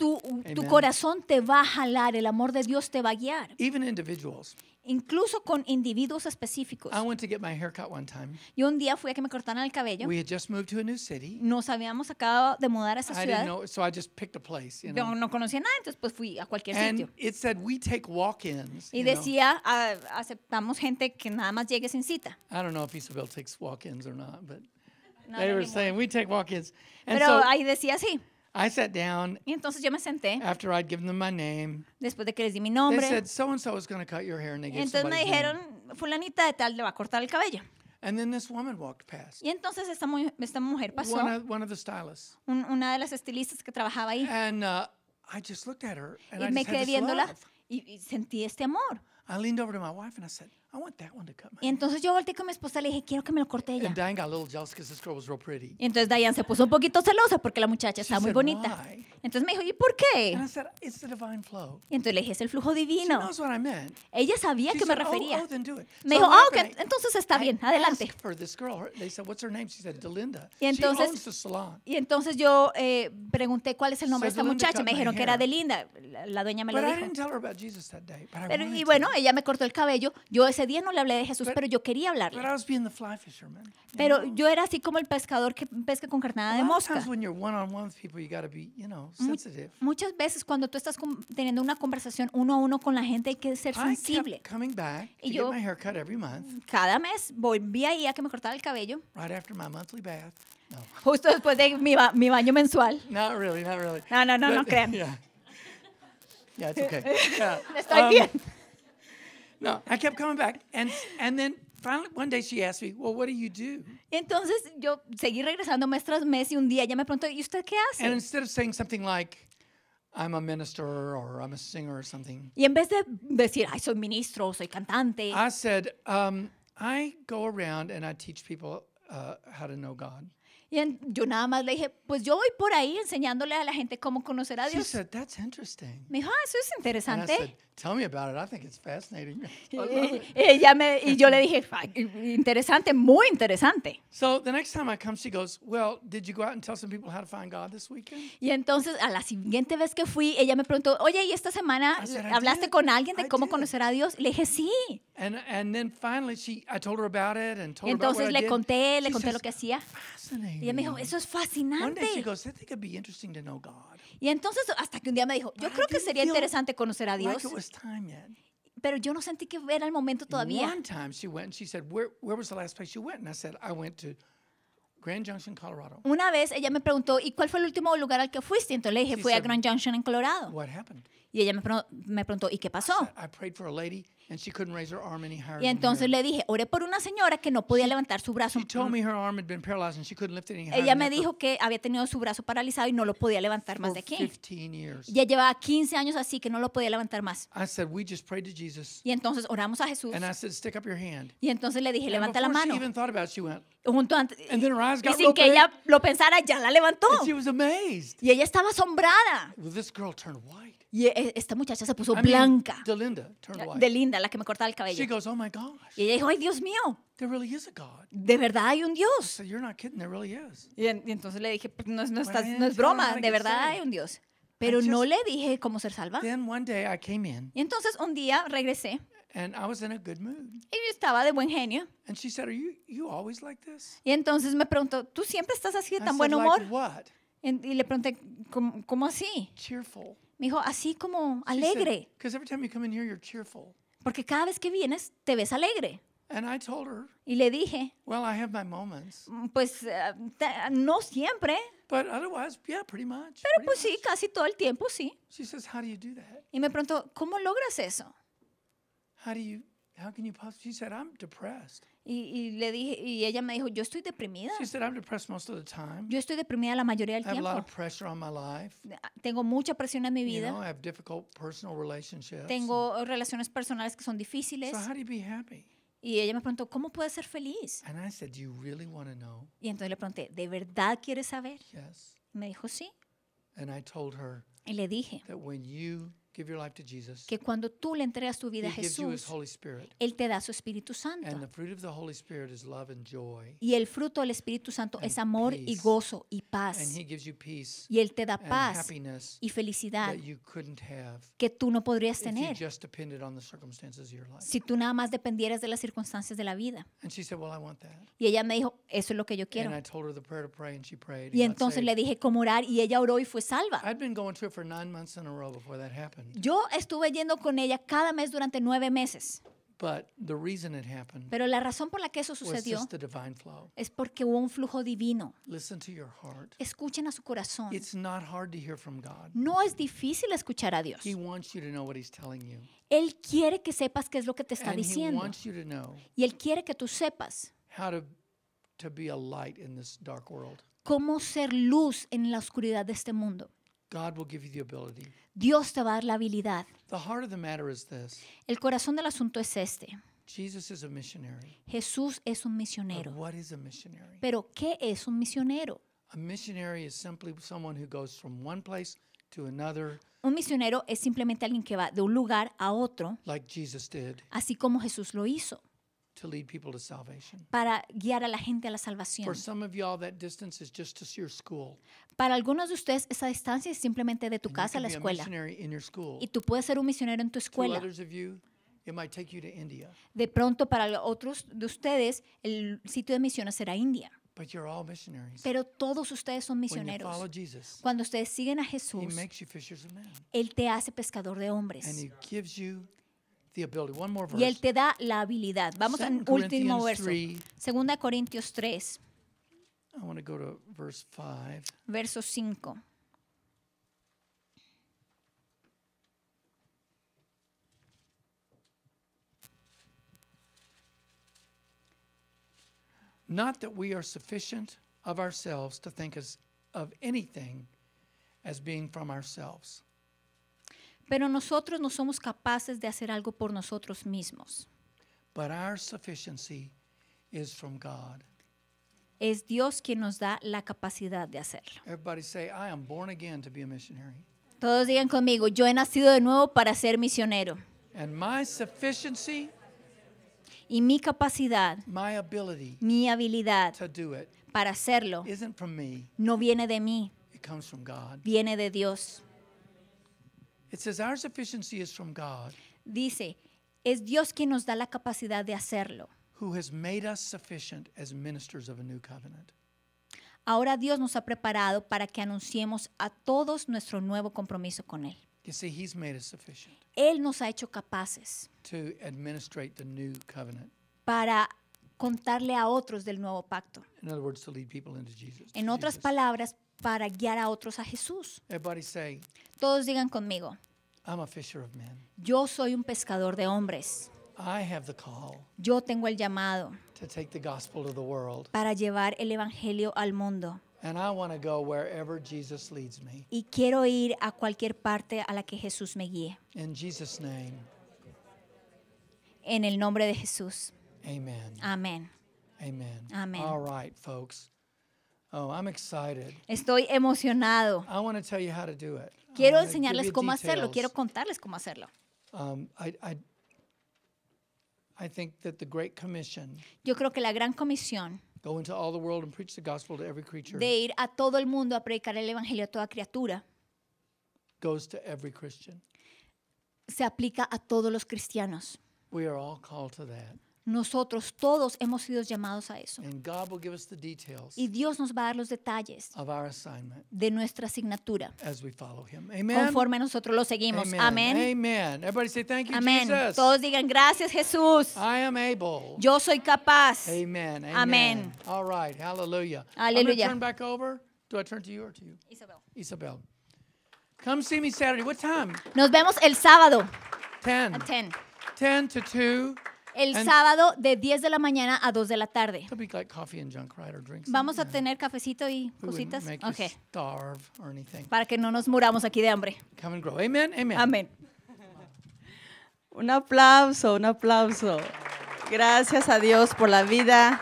[SPEAKER 1] tu, corazón te va a jalar, el amor de Dios te va a guiar. Incluso con
[SPEAKER 2] individuos específicos.
[SPEAKER 1] Yo un día fui a que me cortaran el cabello. No
[SPEAKER 2] sabíamos just
[SPEAKER 1] Nos habíamos acabado de mudar a esa ciudad. no conocía nada, entonces pues fui a cualquier sitio.
[SPEAKER 2] Y decía,
[SPEAKER 1] ah, aceptamos gente que nada más llegue sin cita.
[SPEAKER 2] I don't know if Isabel takes walk-ins or not, but No, Pero ahí decía sí. I sat down.
[SPEAKER 1] Y entonces yo me senté.
[SPEAKER 2] After I'd given them my name.
[SPEAKER 1] Después de que les di mi nombre. They said
[SPEAKER 2] so and so is going to cut your hair and they gave Entonces me dijeron
[SPEAKER 1] name. fulanita de tal le va a cortar el cabello. And then this woman walked past. Y entonces esta, mu esta mujer pasó. One of, one
[SPEAKER 2] of the stylists.
[SPEAKER 1] Un, una de las estilistas que trabajaba ahí. And uh, I just looked at her and y I me just quedé viéndola y, y sentí este amor. I leaned over to my wife and I said, y entonces yo volteé con mi esposa y le dije, quiero que me lo corte ella. Y entonces Diane se puso un poquito celosa porque la muchacha estaba muy bonita. Entonces me dijo, ¿y por qué?
[SPEAKER 2] Y
[SPEAKER 1] entonces le dije, es el flujo divino. Ella sabía que me oh, refería.
[SPEAKER 2] Oh, me dijo, ah, ok,
[SPEAKER 1] entonces está bien, adelante. Y entonces- yo eh, pregunté cuál es el nombre de esta muchacha. Me dijeron que era Delinda. de Linda. La, dueña me lo
[SPEAKER 2] dijo.
[SPEAKER 1] y bueno, ella me cortó el cabello. Yo ese ese día no le hablé de Jesús, pero, yo quería hablarle. Pero yo era así como el pescador que pesca con carnada de mosca. Muchas veces cuando tú estás teniendo una conversación uno a uno con la gente hay que ser sensible. y yo cada mes volvía ahí a que me cortaba el cabello. Justo después de mi, baño mensual. No,
[SPEAKER 2] no, no, no crean. Estoy um, bien. No, I kept coming back. And, and then finally, one day she asked me, well, what do you do?
[SPEAKER 1] Entonces yo seguí regresando mes tras mes y un día ella me preguntó, ¿y usted qué hace? And instead
[SPEAKER 2] of saying something like, I'm a minister or I'm a singer or something.
[SPEAKER 1] Y en vez de decir, ay, soy ministro soy cantante. I
[SPEAKER 2] said, um, I go around and I teach people uh, how to know God.
[SPEAKER 1] Y yo nada más le dije, pues yo voy por ahí enseñándole a la gente cómo conocer a Dios. Me dijo, ah, eso es interesante.
[SPEAKER 2] Y, ella
[SPEAKER 1] me, y yo le dije, interesante, muy interesante. Y entonces a la siguiente vez que fui, ella me preguntó, oye, ¿y esta semana hablaste con alguien de cómo conocer a Dios? Y le dije, sí. Y
[SPEAKER 2] entonces le conté, le conté lo
[SPEAKER 1] que hacía. Y ella me dijo, eso es fascinante. Y entonces, hasta que un día me dijo, yo creo que sería interesante conocer a Dios. Pero yo no sentí que era el momento todavía. Una vez ella me preguntó, ¿y cuál fue el último lugar al que fuiste? Entonces le dije, fui a Grand Junction en Colorado. Y ella me, preguntó, ¿y qué pasó?
[SPEAKER 2] Y entonces le dije,
[SPEAKER 1] oré por una señora que no podía levantar su brazo.
[SPEAKER 2] Ella me dijo
[SPEAKER 1] que había tenido su brazo paralizado y no lo podía levantar más de aquí. Ya llevaba 15 años así que no lo podía levantar más.
[SPEAKER 2] Y entonces oramos a Jesús.
[SPEAKER 1] Y entonces le dije, levanta la mano. y sin que ella lo pensara, ya la levantó. Y ella estaba asombrada. Y e, e, esta muchacha se puso blanca. Delinda, linda, la que me cortaba el cabello. oh my Y ella dijo, ay Dios mío. De verdad hay un Dios. You're not kidding, there really is. Y, entonces le dije, pues, no, es broma, de verdad hay un Dios. Pero no le dije cómo ser salva. y entonces un día regresé.
[SPEAKER 2] Y yo
[SPEAKER 1] estaba de buen genio. Y entonces me preguntó, ¿tú siempre estás así de tan buen humor? Y, le pregunté, ¿cómo, así? Cheerful. Me dijo, así como alegre. Porque cada vez que vienes, te ves alegre. y le dije, mm, pues eh, no siempre. Pero pues sí, casi todo el tiempo, sí. Y me preguntó, ¿cómo logras eso? How can you possibly? She said, I'm depressed. Y, y, le dije, y ella me dijo, yo estoy deprimida. She said, I'm depressed most of the time. Yo estoy deprimida la mayoría del I have a lot of pressure on my life. Ah, tengo mucha presión en mi You know, vida. I have
[SPEAKER 2] difficult personal relationships. Tengo
[SPEAKER 1] relaciones personales que son difíciles. So how do you be happy? Y ella me preguntó, ¿cómo puedes ser feliz?
[SPEAKER 2] And I said, Do you really want to know?
[SPEAKER 1] Y entonces le pregunté, ¿de verdad quieres saber? Yes. me dijo, sí.
[SPEAKER 2] And I told her
[SPEAKER 1] Y le dije that
[SPEAKER 2] when you que
[SPEAKER 1] cuando tú le entregas tu vida a Jesús, Él te da su Espíritu Santo. Y el fruto del Espíritu Santo es amor y gozo y paz. Y Él te da paz y felicidad
[SPEAKER 2] que tú no podrías tener si
[SPEAKER 1] tú nada más dependieras de las circunstancias de la vida. Y ella me dijo, eso es lo que yo quiero.
[SPEAKER 2] Y entonces le dije
[SPEAKER 1] cómo orar y ella oró y fue salva. Yo estuve yendo con ella cada mes durante nueve meses. Pero la razón por la que eso sucedió es porque hubo un flujo divino. Escuchen a su corazón. No es difícil escuchar a Dios. Él quiere que sepas qué es lo que te está diciendo. Y Él quiere que tú sepas cómo ser luz en la oscuridad de este mundo. Dios te va a dar la habilidad. El corazón del asunto es este.
[SPEAKER 2] Jesús
[SPEAKER 1] es un misionero. Pero ¿qué es un misionero? Un misionero es simplemente alguien que va de un lugar a otro, así como Jesús lo hizo. Para guiar a la gente a la salvación. Para algunos de ustedes esa distancia es simplemente de tu casa a la escuela. Y tú puedes ser un misionero en tu escuela. De pronto para otros de ustedes el sitio de misiones será India. Pero todos ustedes son misioneros. Cuando ustedes siguen a Jesús, Él te hace pescador de hombres. y
[SPEAKER 2] the ability. One more verse. Y él
[SPEAKER 1] te da la habilidad. Vamos al último verso. 3. Segunda Corintios 3.
[SPEAKER 2] I want to go to verse 5.
[SPEAKER 1] Verso 5.
[SPEAKER 2] Not that we are sufficient of ourselves to think as, of anything as being from ourselves.
[SPEAKER 1] pero nosotros no somos capaces de hacer algo por nosotros mismos. Es Dios quien nos da la
[SPEAKER 2] capacidad de hacerlo.
[SPEAKER 1] Todos digan conmigo, yo he nacido de nuevo para ser misionero. y mi capacidad, mi habilidad para hacerlo, no viene de mí, viene de Dios. It
[SPEAKER 2] says our sufficiency is from God,
[SPEAKER 1] Dice, es Dios quien nos da la capacidad de hacerlo.
[SPEAKER 2] who has made us sufficient as ministers of a new covenant.
[SPEAKER 1] Ahora Dios nos ha preparado para que anunciemos a todos nuestro nuevo compromiso con Él. You see,
[SPEAKER 2] He's made us sufficient
[SPEAKER 1] Él nos ha hecho capaces
[SPEAKER 2] to administrate the new covenant.
[SPEAKER 1] para contarle a otros del nuevo pacto.
[SPEAKER 2] In other words, to lead people into Jesus. En
[SPEAKER 1] otras Jesus. palabras, para guiar a otros a Jesús. Todos digan conmigo, yo soy un pescador de hombres. Yo tengo el llamado para llevar el Evangelio al mundo. Y quiero ir a cualquier parte a la que Jesús me guíe. En el nombre de Jesús.
[SPEAKER 2] amen. Amén.
[SPEAKER 1] Amen. Amen. All
[SPEAKER 2] right, folks. Oh,
[SPEAKER 1] Estoy emocionado.
[SPEAKER 2] Quiero enseñarles cómo hacerlo, quiero
[SPEAKER 1] contarles cómo hacerlo. Um, Yo creo que la gran comisión de ir a todo el mundo a predicar el Evangelio a toda criatura se aplica a todos los cristianos. Nosotros todos hemos sido llamados a eso.
[SPEAKER 2] And God will give us the details
[SPEAKER 1] y Dios nos va a dar los detalles
[SPEAKER 2] of our assignment
[SPEAKER 1] de nuestra asignatura as
[SPEAKER 2] we follow him. Amen. conforme
[SPEAKER 1] nosotros lo seguimos. Amén. Amen.
[SPEAKER 2] Amén. Todos
[SPEAKER 1] digan gracias Jesús. I am able. Yo soy capaz. Amén.
[SPEAKER 2] Amén. All right. Hallelujah. Aleluya. turn back over. Do I turn to you or to you? Isabel. Isabel. Come see me Saturday. What time?
[SPEAKER 1] Nos vemos el sábado. 10. 10. 10 to 2 el sábado de 10 de la mañana a 2 de la tarde. Vamos a tener cafecito y cositas. Okay. Para que no nos muramos aquí de hambre.
[SPEAKER 3] Amén. Un aplauso, un aplauso. Gracias a Dios por la vida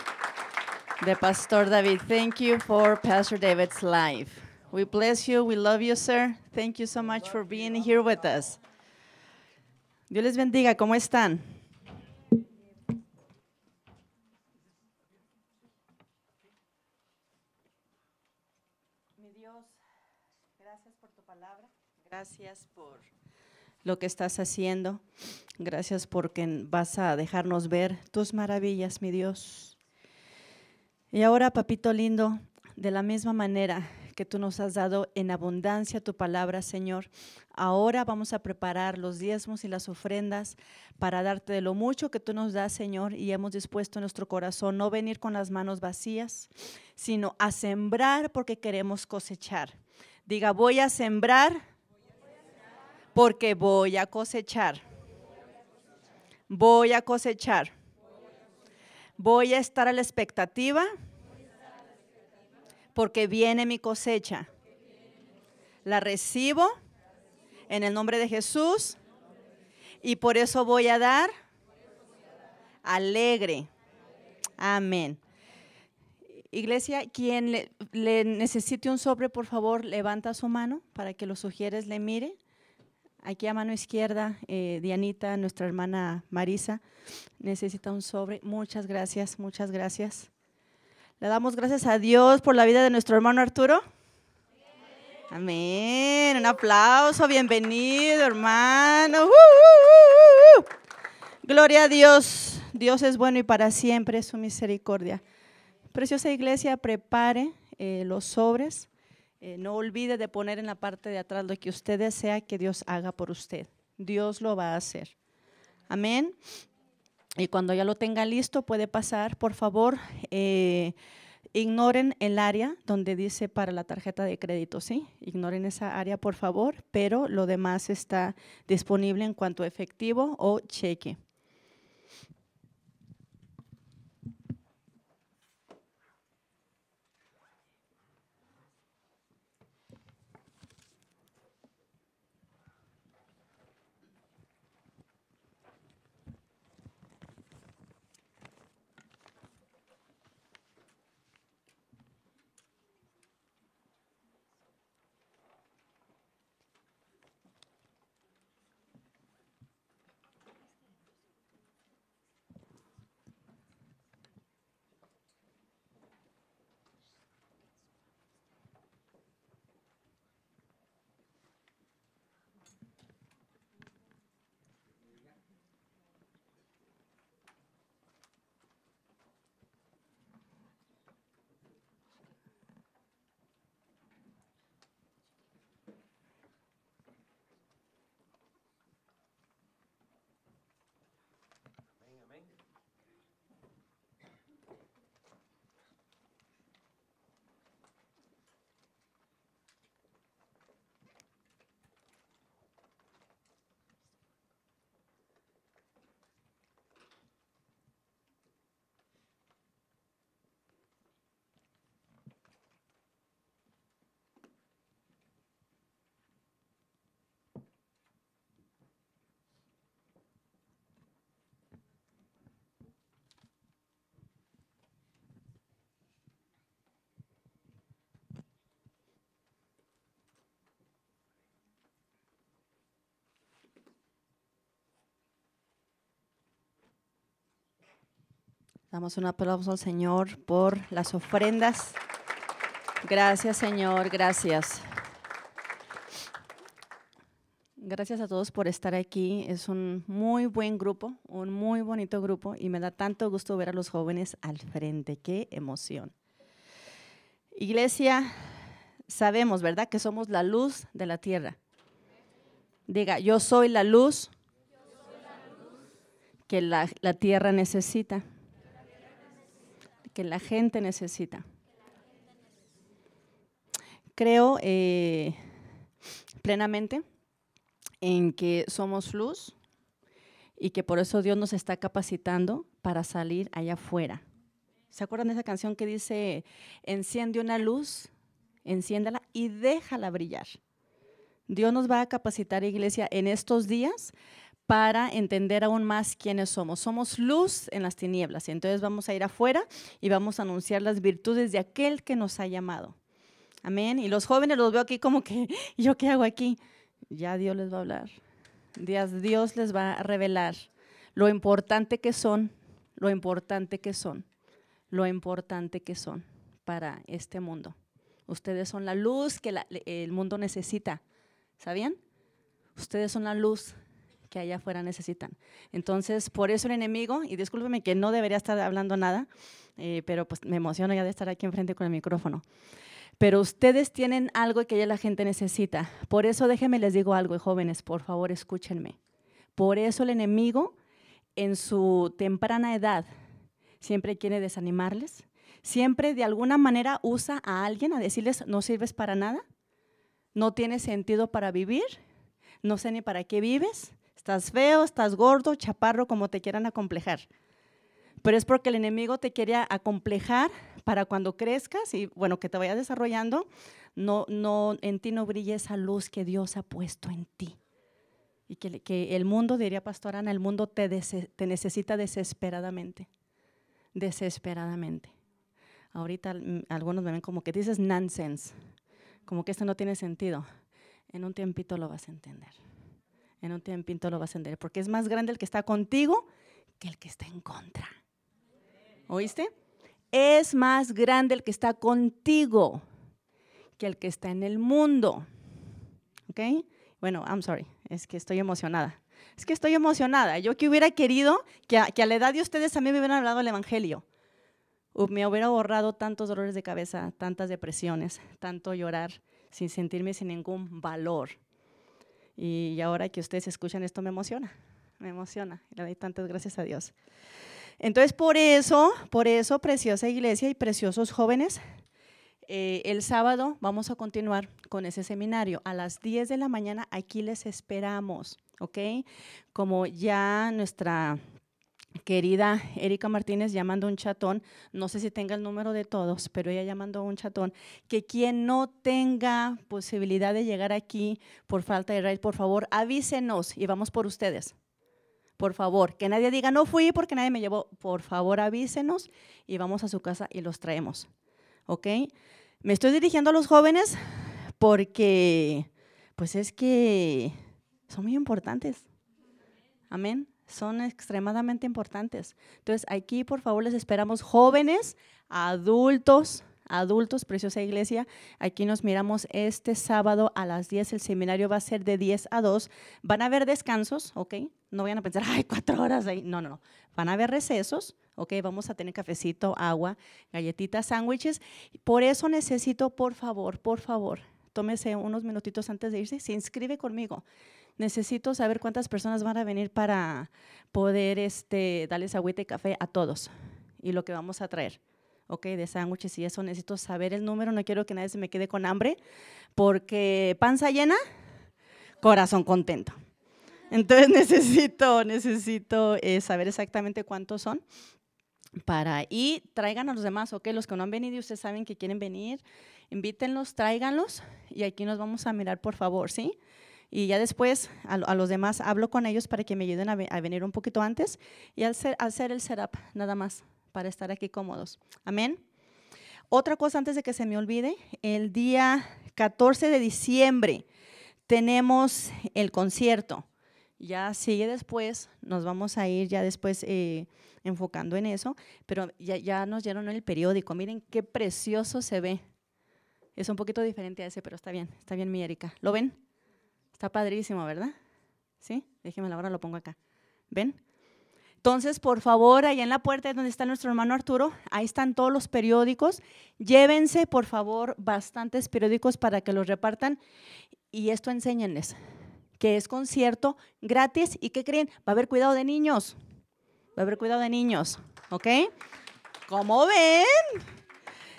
[SPEAKER 3] de Pastor David. Thank you for Pastor David's life. We bless you. We love you, sir. Thank you so much for being here with us. Dios les bendiga. ¿Cómo están? gracias por lo que estás haciendo. Gracias porque vas a dejarnos ver tus maravillas, mi Dios. Y ahora, papito lindo, de la misma manera que tú nos has dado en abundancia tu palabra, Señor. Ahora vamos a preparar los diezmos y las ofrendas para darte de lo mucho que tú nos das, Señor, y hemos dispuesto en nuestro corazón no venir con las manos vacías, sino a sembrar porque queremos cosechar. Diga, voy a sembrar porque voy a cosechar. Voy a cosechar. Voy a estar a la expectativa porque viene mi cosecha. La recibo en el nombre de Jesús y por eso voy a dar alegre. Amén. Iglesia, quien le, necesite un sobre, por favor, levanta su mano para que lo sugieres le mire. Aquí a mano izquierda, eh, Dianita, nuestra hermana Marisa, necesita un sobre. Muchas gracias, muchas gracias. Le damos gracias a Dios por la vida de nuestro hermano Arturo. Amén. Un aplauso, bienvenido, hermano. Uh, uh, uh, Gloria a Dios. Dios es bueno y para siempre su misericordia. Preciosa iglesia, prepare eh, los sobres eh, no olvide de poner en la parte de atrás lo que usted desea que Dios haga por usted. Dios lo va a hacer. Amén. Y cuando ya lo tenga listo, puede pasar. Por favor, eh, ignoren el área donde dice para la tarjeta de crédito, ¿sí? Ignoren esa área, por favor, pero lo demás está disponible en cuanto efectivo o cheque. Damos un aplauso al Señor por las ofrendas. Gracias, Señor, gracias. Gracias a todos por estar aquí. Es un muy buen grupo, un muy bonito grupo y me da tanto gusto ver a los jóvenes al frente. Qué emoción. Iglesia, sabemos, ¿verdad? Que somos la luz de la tierra. Diga, yo soy la luz, que la, tierra necesita la gente necesita. Creo eh, plenamente en que somos luz y que por eso Dios nos está capacitando para salir allá afuera. ¿Se acuerdan de esa canción que dice, enciende una luz, enciéndala y déjala brillar? Dios nos va a capacitar, iglesia, en estos días para entender aún más quiénes somos. Somos luz en las tinieblas. y Entonces vamos a ir afuera y vamos a anunciar las virtudes de aquel que nos ha llamado. Amén. Y los jóvenes los veo aquí como que, ¿yo qué hago aquí? Ya Dios les va a hablar. Dios les va a revelar lo importante que son, lo importante que son, lo importante que son para este mundo. Ustedes son la luz que el mundo necesita. ¿Sabían? Ustedes son la luz que allá afuera necesitan. Entonces, por eso el enemigo, y discúlpeme que no debería estar hablando nada, eh, pero pues me emociono ya de estar aquí enfrente con el micrófono. Pero ustedes tienen algo que ya la gente necesita. Por eso déjenme les digo algo, jóvenes, por favor, escúchenme. Por eso el enemigo, en su temprana edad, siempre quiere desanimarles, siempre de alguna manera usa a alguien a decirles, no sirves para nada, no tiene sentido para vivir, no sé ni para qué vives, Estás feo, estás gordo, chaparro, como te quieran acomplejar. Pero es porque el enemigo te quería acomplejar para cuando crezcas y, bueno, que te vayas desarrollando, no, no, en ti no brille esa luz que Dios ha puesto en ti. Y que, el mundo, diría Pastor Ana, el mundo te, te necesita desesperadamente. Desesperadamente. Ahorita mm, algunos me ven como que dices nonsense, como que esto no tiene sentido. En un tiempito lo vas a entender en un tiempito lo vas a entender, porque es más grande el que está contigo que el que está en contra. ¿Oíste? Es más grande el que está contigo que el que está en el mundo. ¿Ok? Bueno, I'm sorry, es que estoy emocionada. Es que estoy emocionada. Yo que hubiera querido que a, la edad de ustedes a mí me hubieran hablado el Evangelio. me hubiera borrado tantos dolores de cabeza, tantas depresiones, tanto llorar sin sentirme sin ningún valor. Y ahora que ustedes escuchan esto me emociona, me emociona. le doy tantas gracias a Dios. Entonces, por eso, por eso, preciosa iglesia y preciosos jóvenes, eh, el sábado vamos a continuar con ese seminario. A las 10 de la mañana aquí les esperamos, ¿ok? Como ya nuestra querida Erika Martínez llamando un chatón, no sé si tenga el número de todos, pero ella llamando un chatón, que quien no tenga posibilidad de llegar aquí por falta de raíz, por favor, avísenos y vamos por ustedes. Por favor, que nadie diga no fui porque nadie me llevó. Por favor, avísenos y vamos a su casa y los traemos. ¿Ok? Me estoy dirigiendo a los jóvenes porque, pues es que son muy importantes. Amén son extremadamente importantes. Entonces, aquí por favor les esperamos jóvenes, adultos, adultos, preciosa iglesia. Aquí nos miramos este sábado a las 10. El seminario va a ser de 10 a 2. Van a haber descansos, ¿ok? No van a pensar, ay, cuatro horas ahí. No, no, no. Van a haber recesos, ¿ok? Vamos a tener cafecito, agua, galletitas, sándwiches. Por eso necesito, por favor, por favor, tómese unos minutitos antes de irse, se inscribe conmigo necesito saber cuántas personas van a venir para poder este, darles agüita y café a todos y lo que vamos a traer. Ok, de sándwiches y eso necesito saber el número, no quiero que nadie se me quede con hambre, porque panza llena, corazón contento. Entonces necesito, necesito eh, saber exactamente cuántos son para y traigan a los demás, ok, los que no han venido y ustedes saben que quieren venir, invítenlos, tráiganlos y aquí nos vamos a mirar, por favor, ¿sí? sí y ya después a, los demás hablo con ellos para que me ayuden a, venir un poquito antes y al hacer el setup nada más para estar aquí cómodos. Amén. Otra cosa antes de que se me olvide, el día 14 de diciembre tenemos el concierto. Ya sigue después, nos vamos a ir ya después eh, enfocando en eso, pero ya, ya nos dieron el periódico. Miren qué precioso se ve. Es un poquito diferente a ese, pero está bien, está bien mi Erika. ¿Lo ven? Está padrísimo, ¿verdad? ¿Sí? Déjenme ahora lo pongo acá. ¿Ven? Entonces, por favor, allá en la puerta donde está nuestro hermano Arturo, ahí están todos los periódicos. Llévense, por favor, bastantes periódicos para que los repartan. Y esto enséñenles, que es concierto gratis. ¿Y qué creen? Va a haber cuidado de niños. Va a haber cuidado de niños, ¿ok? ¿Cómo ven?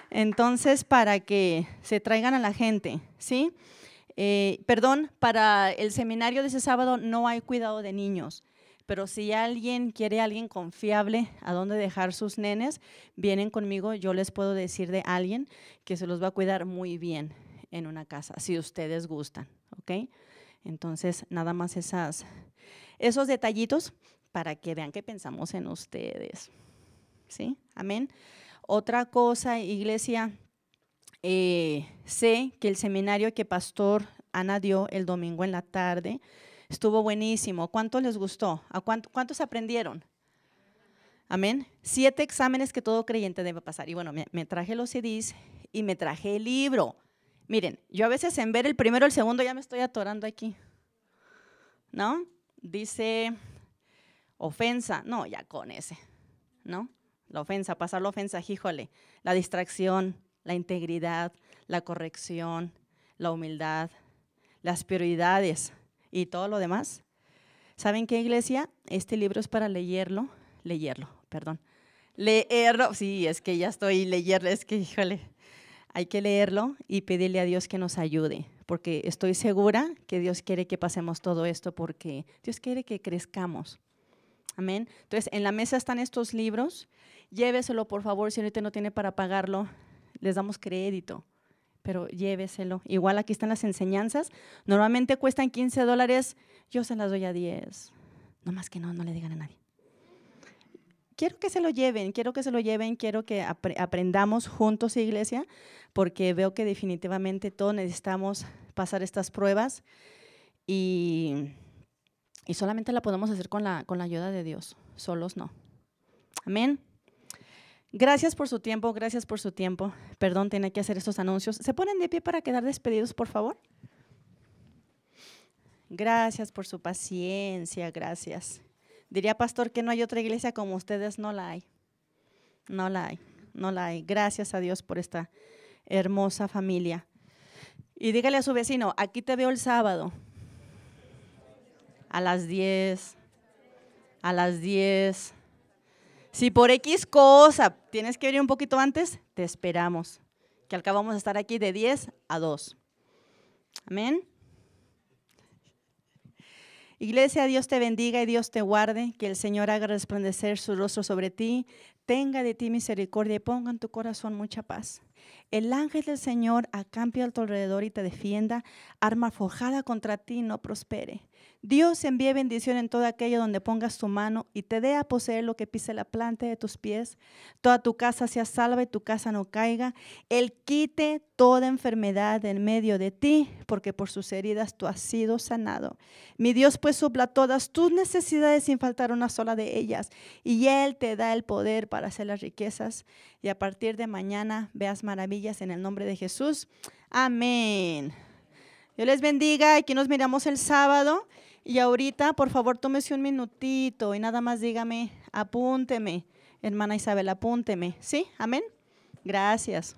[SPEAKER 3] Entonces, para que se traigan a la gente, ¿sí? Eh, perdón, para el seminario de ese sábado no hay cuidado de niños, pero si alguien quiere alguien confiable a dónde dejar sus nenes, vienen conmigo, yo les puedo decir de alguien que se los va a cuidar muy bien en una casa, si ustedes gustan, ¿ok? Entonces, nada más esas, esos detallitos para que vean que pensamos en ustedes, ¿sí? Amén. Otra cosa, iglesia, eh, sé que el seminario que Pastor Ana dio el domingo en la tarde estuvo buenísimo. ¿Cuánto les gustó? ¿A ¿Cuántos aprendieron? Amén. Siete exámenes que todo creyente debe pasar. Y bueno, me, traje los CDs y me traje el libro. Miren, yo a veces en ver el primero, el segundo ya me estoy atorando aquí. ¿No? Dice ofensa. No, ya con ese. ¿No? La ofensa, pasar la ofensa, híjole. La distracción, la integridad, la corrección, la humildad, las prioridades y todo lo demás. ¿Saben qué, iglesia? Este libro es para leerlo, leerlo, perdón. Leerlo, sí, es que ya estoy leyendo, es que, híjole, hay que leerlo y pedirle a Dios que nos ayude, porque estoy segura que Dios quiere que pasemos todo esto, porque Dios quiere que crezcamos. Amén. Entonces, en la mesa están estos libros. Lléveselo, por favor, si ahorita no tiene para pagarlo, les damos crédito, pero lléveselo. Igual aquí están las enseñanzas. Normalmente cuestan 15 dólares, yo se las doy a 10. No más que no, no le digan a nadie. Quiero que se lo lleven, quiero que se lo lleven, quiero que aprendamos juntos, iglesia, porque veo que definitivamente todos necesitamos pasar estas pruebas y, solamente la podemos hacer con la, con la ayuda de Dios, solos no. Amén. Gracias por su tiempo, gracias por su tiempo. Perdón, tenía que hacer estos anuncios. ¿Se ponen de pie para quedar despedidos, por favor? Gracias por su paciencia, gracias. Diría pastor que no hay otra iglesia como ustedes, no la hay. No la hay, no la hay. Gracias a Dios por esta hermosa familia. Y dígale a su vecino, aquí te veo el sábado. A las 10. A las 10. Si por X cosa tienes que ir un poquito antes, te esperamos. Que acabamos de estar aquí de 10 a 2. Amén. Iglesia, Dios te bendiga y Dios te guarde, que el Señor haga resplandecer su rostro sobre ti, tenga de ti misericordia y ponga en tu corazón mucha paz. El ángel del Señor acampe a tu alrededor y te defienda. Arma forjada contra ti no prospere. Dios envíe bendición en todo aquello donde pongas tu mano y te dé a poseer lo que pise la planta de tus pies. Toda tu casa sea salva y tu casa no caiga. Él quite toda enfermedad en medio de ti, porque por sus heridas tú has sido sanado. Mi Dios pues supla todas tus necesidades sin faltar una sola de ellas. Y Él te da el poder para hacer las riquezas. Y a partir de mañana veas maravillas en el nombre de Jesús. Amén. Dios les bendiga. Aquí nos miramos el sábado. Y ahorita, por favor, tómese un minutito y nada más dígame, apúnteme, hermana Isabel, apúnteme. ¿Sí? Amén. Gracias.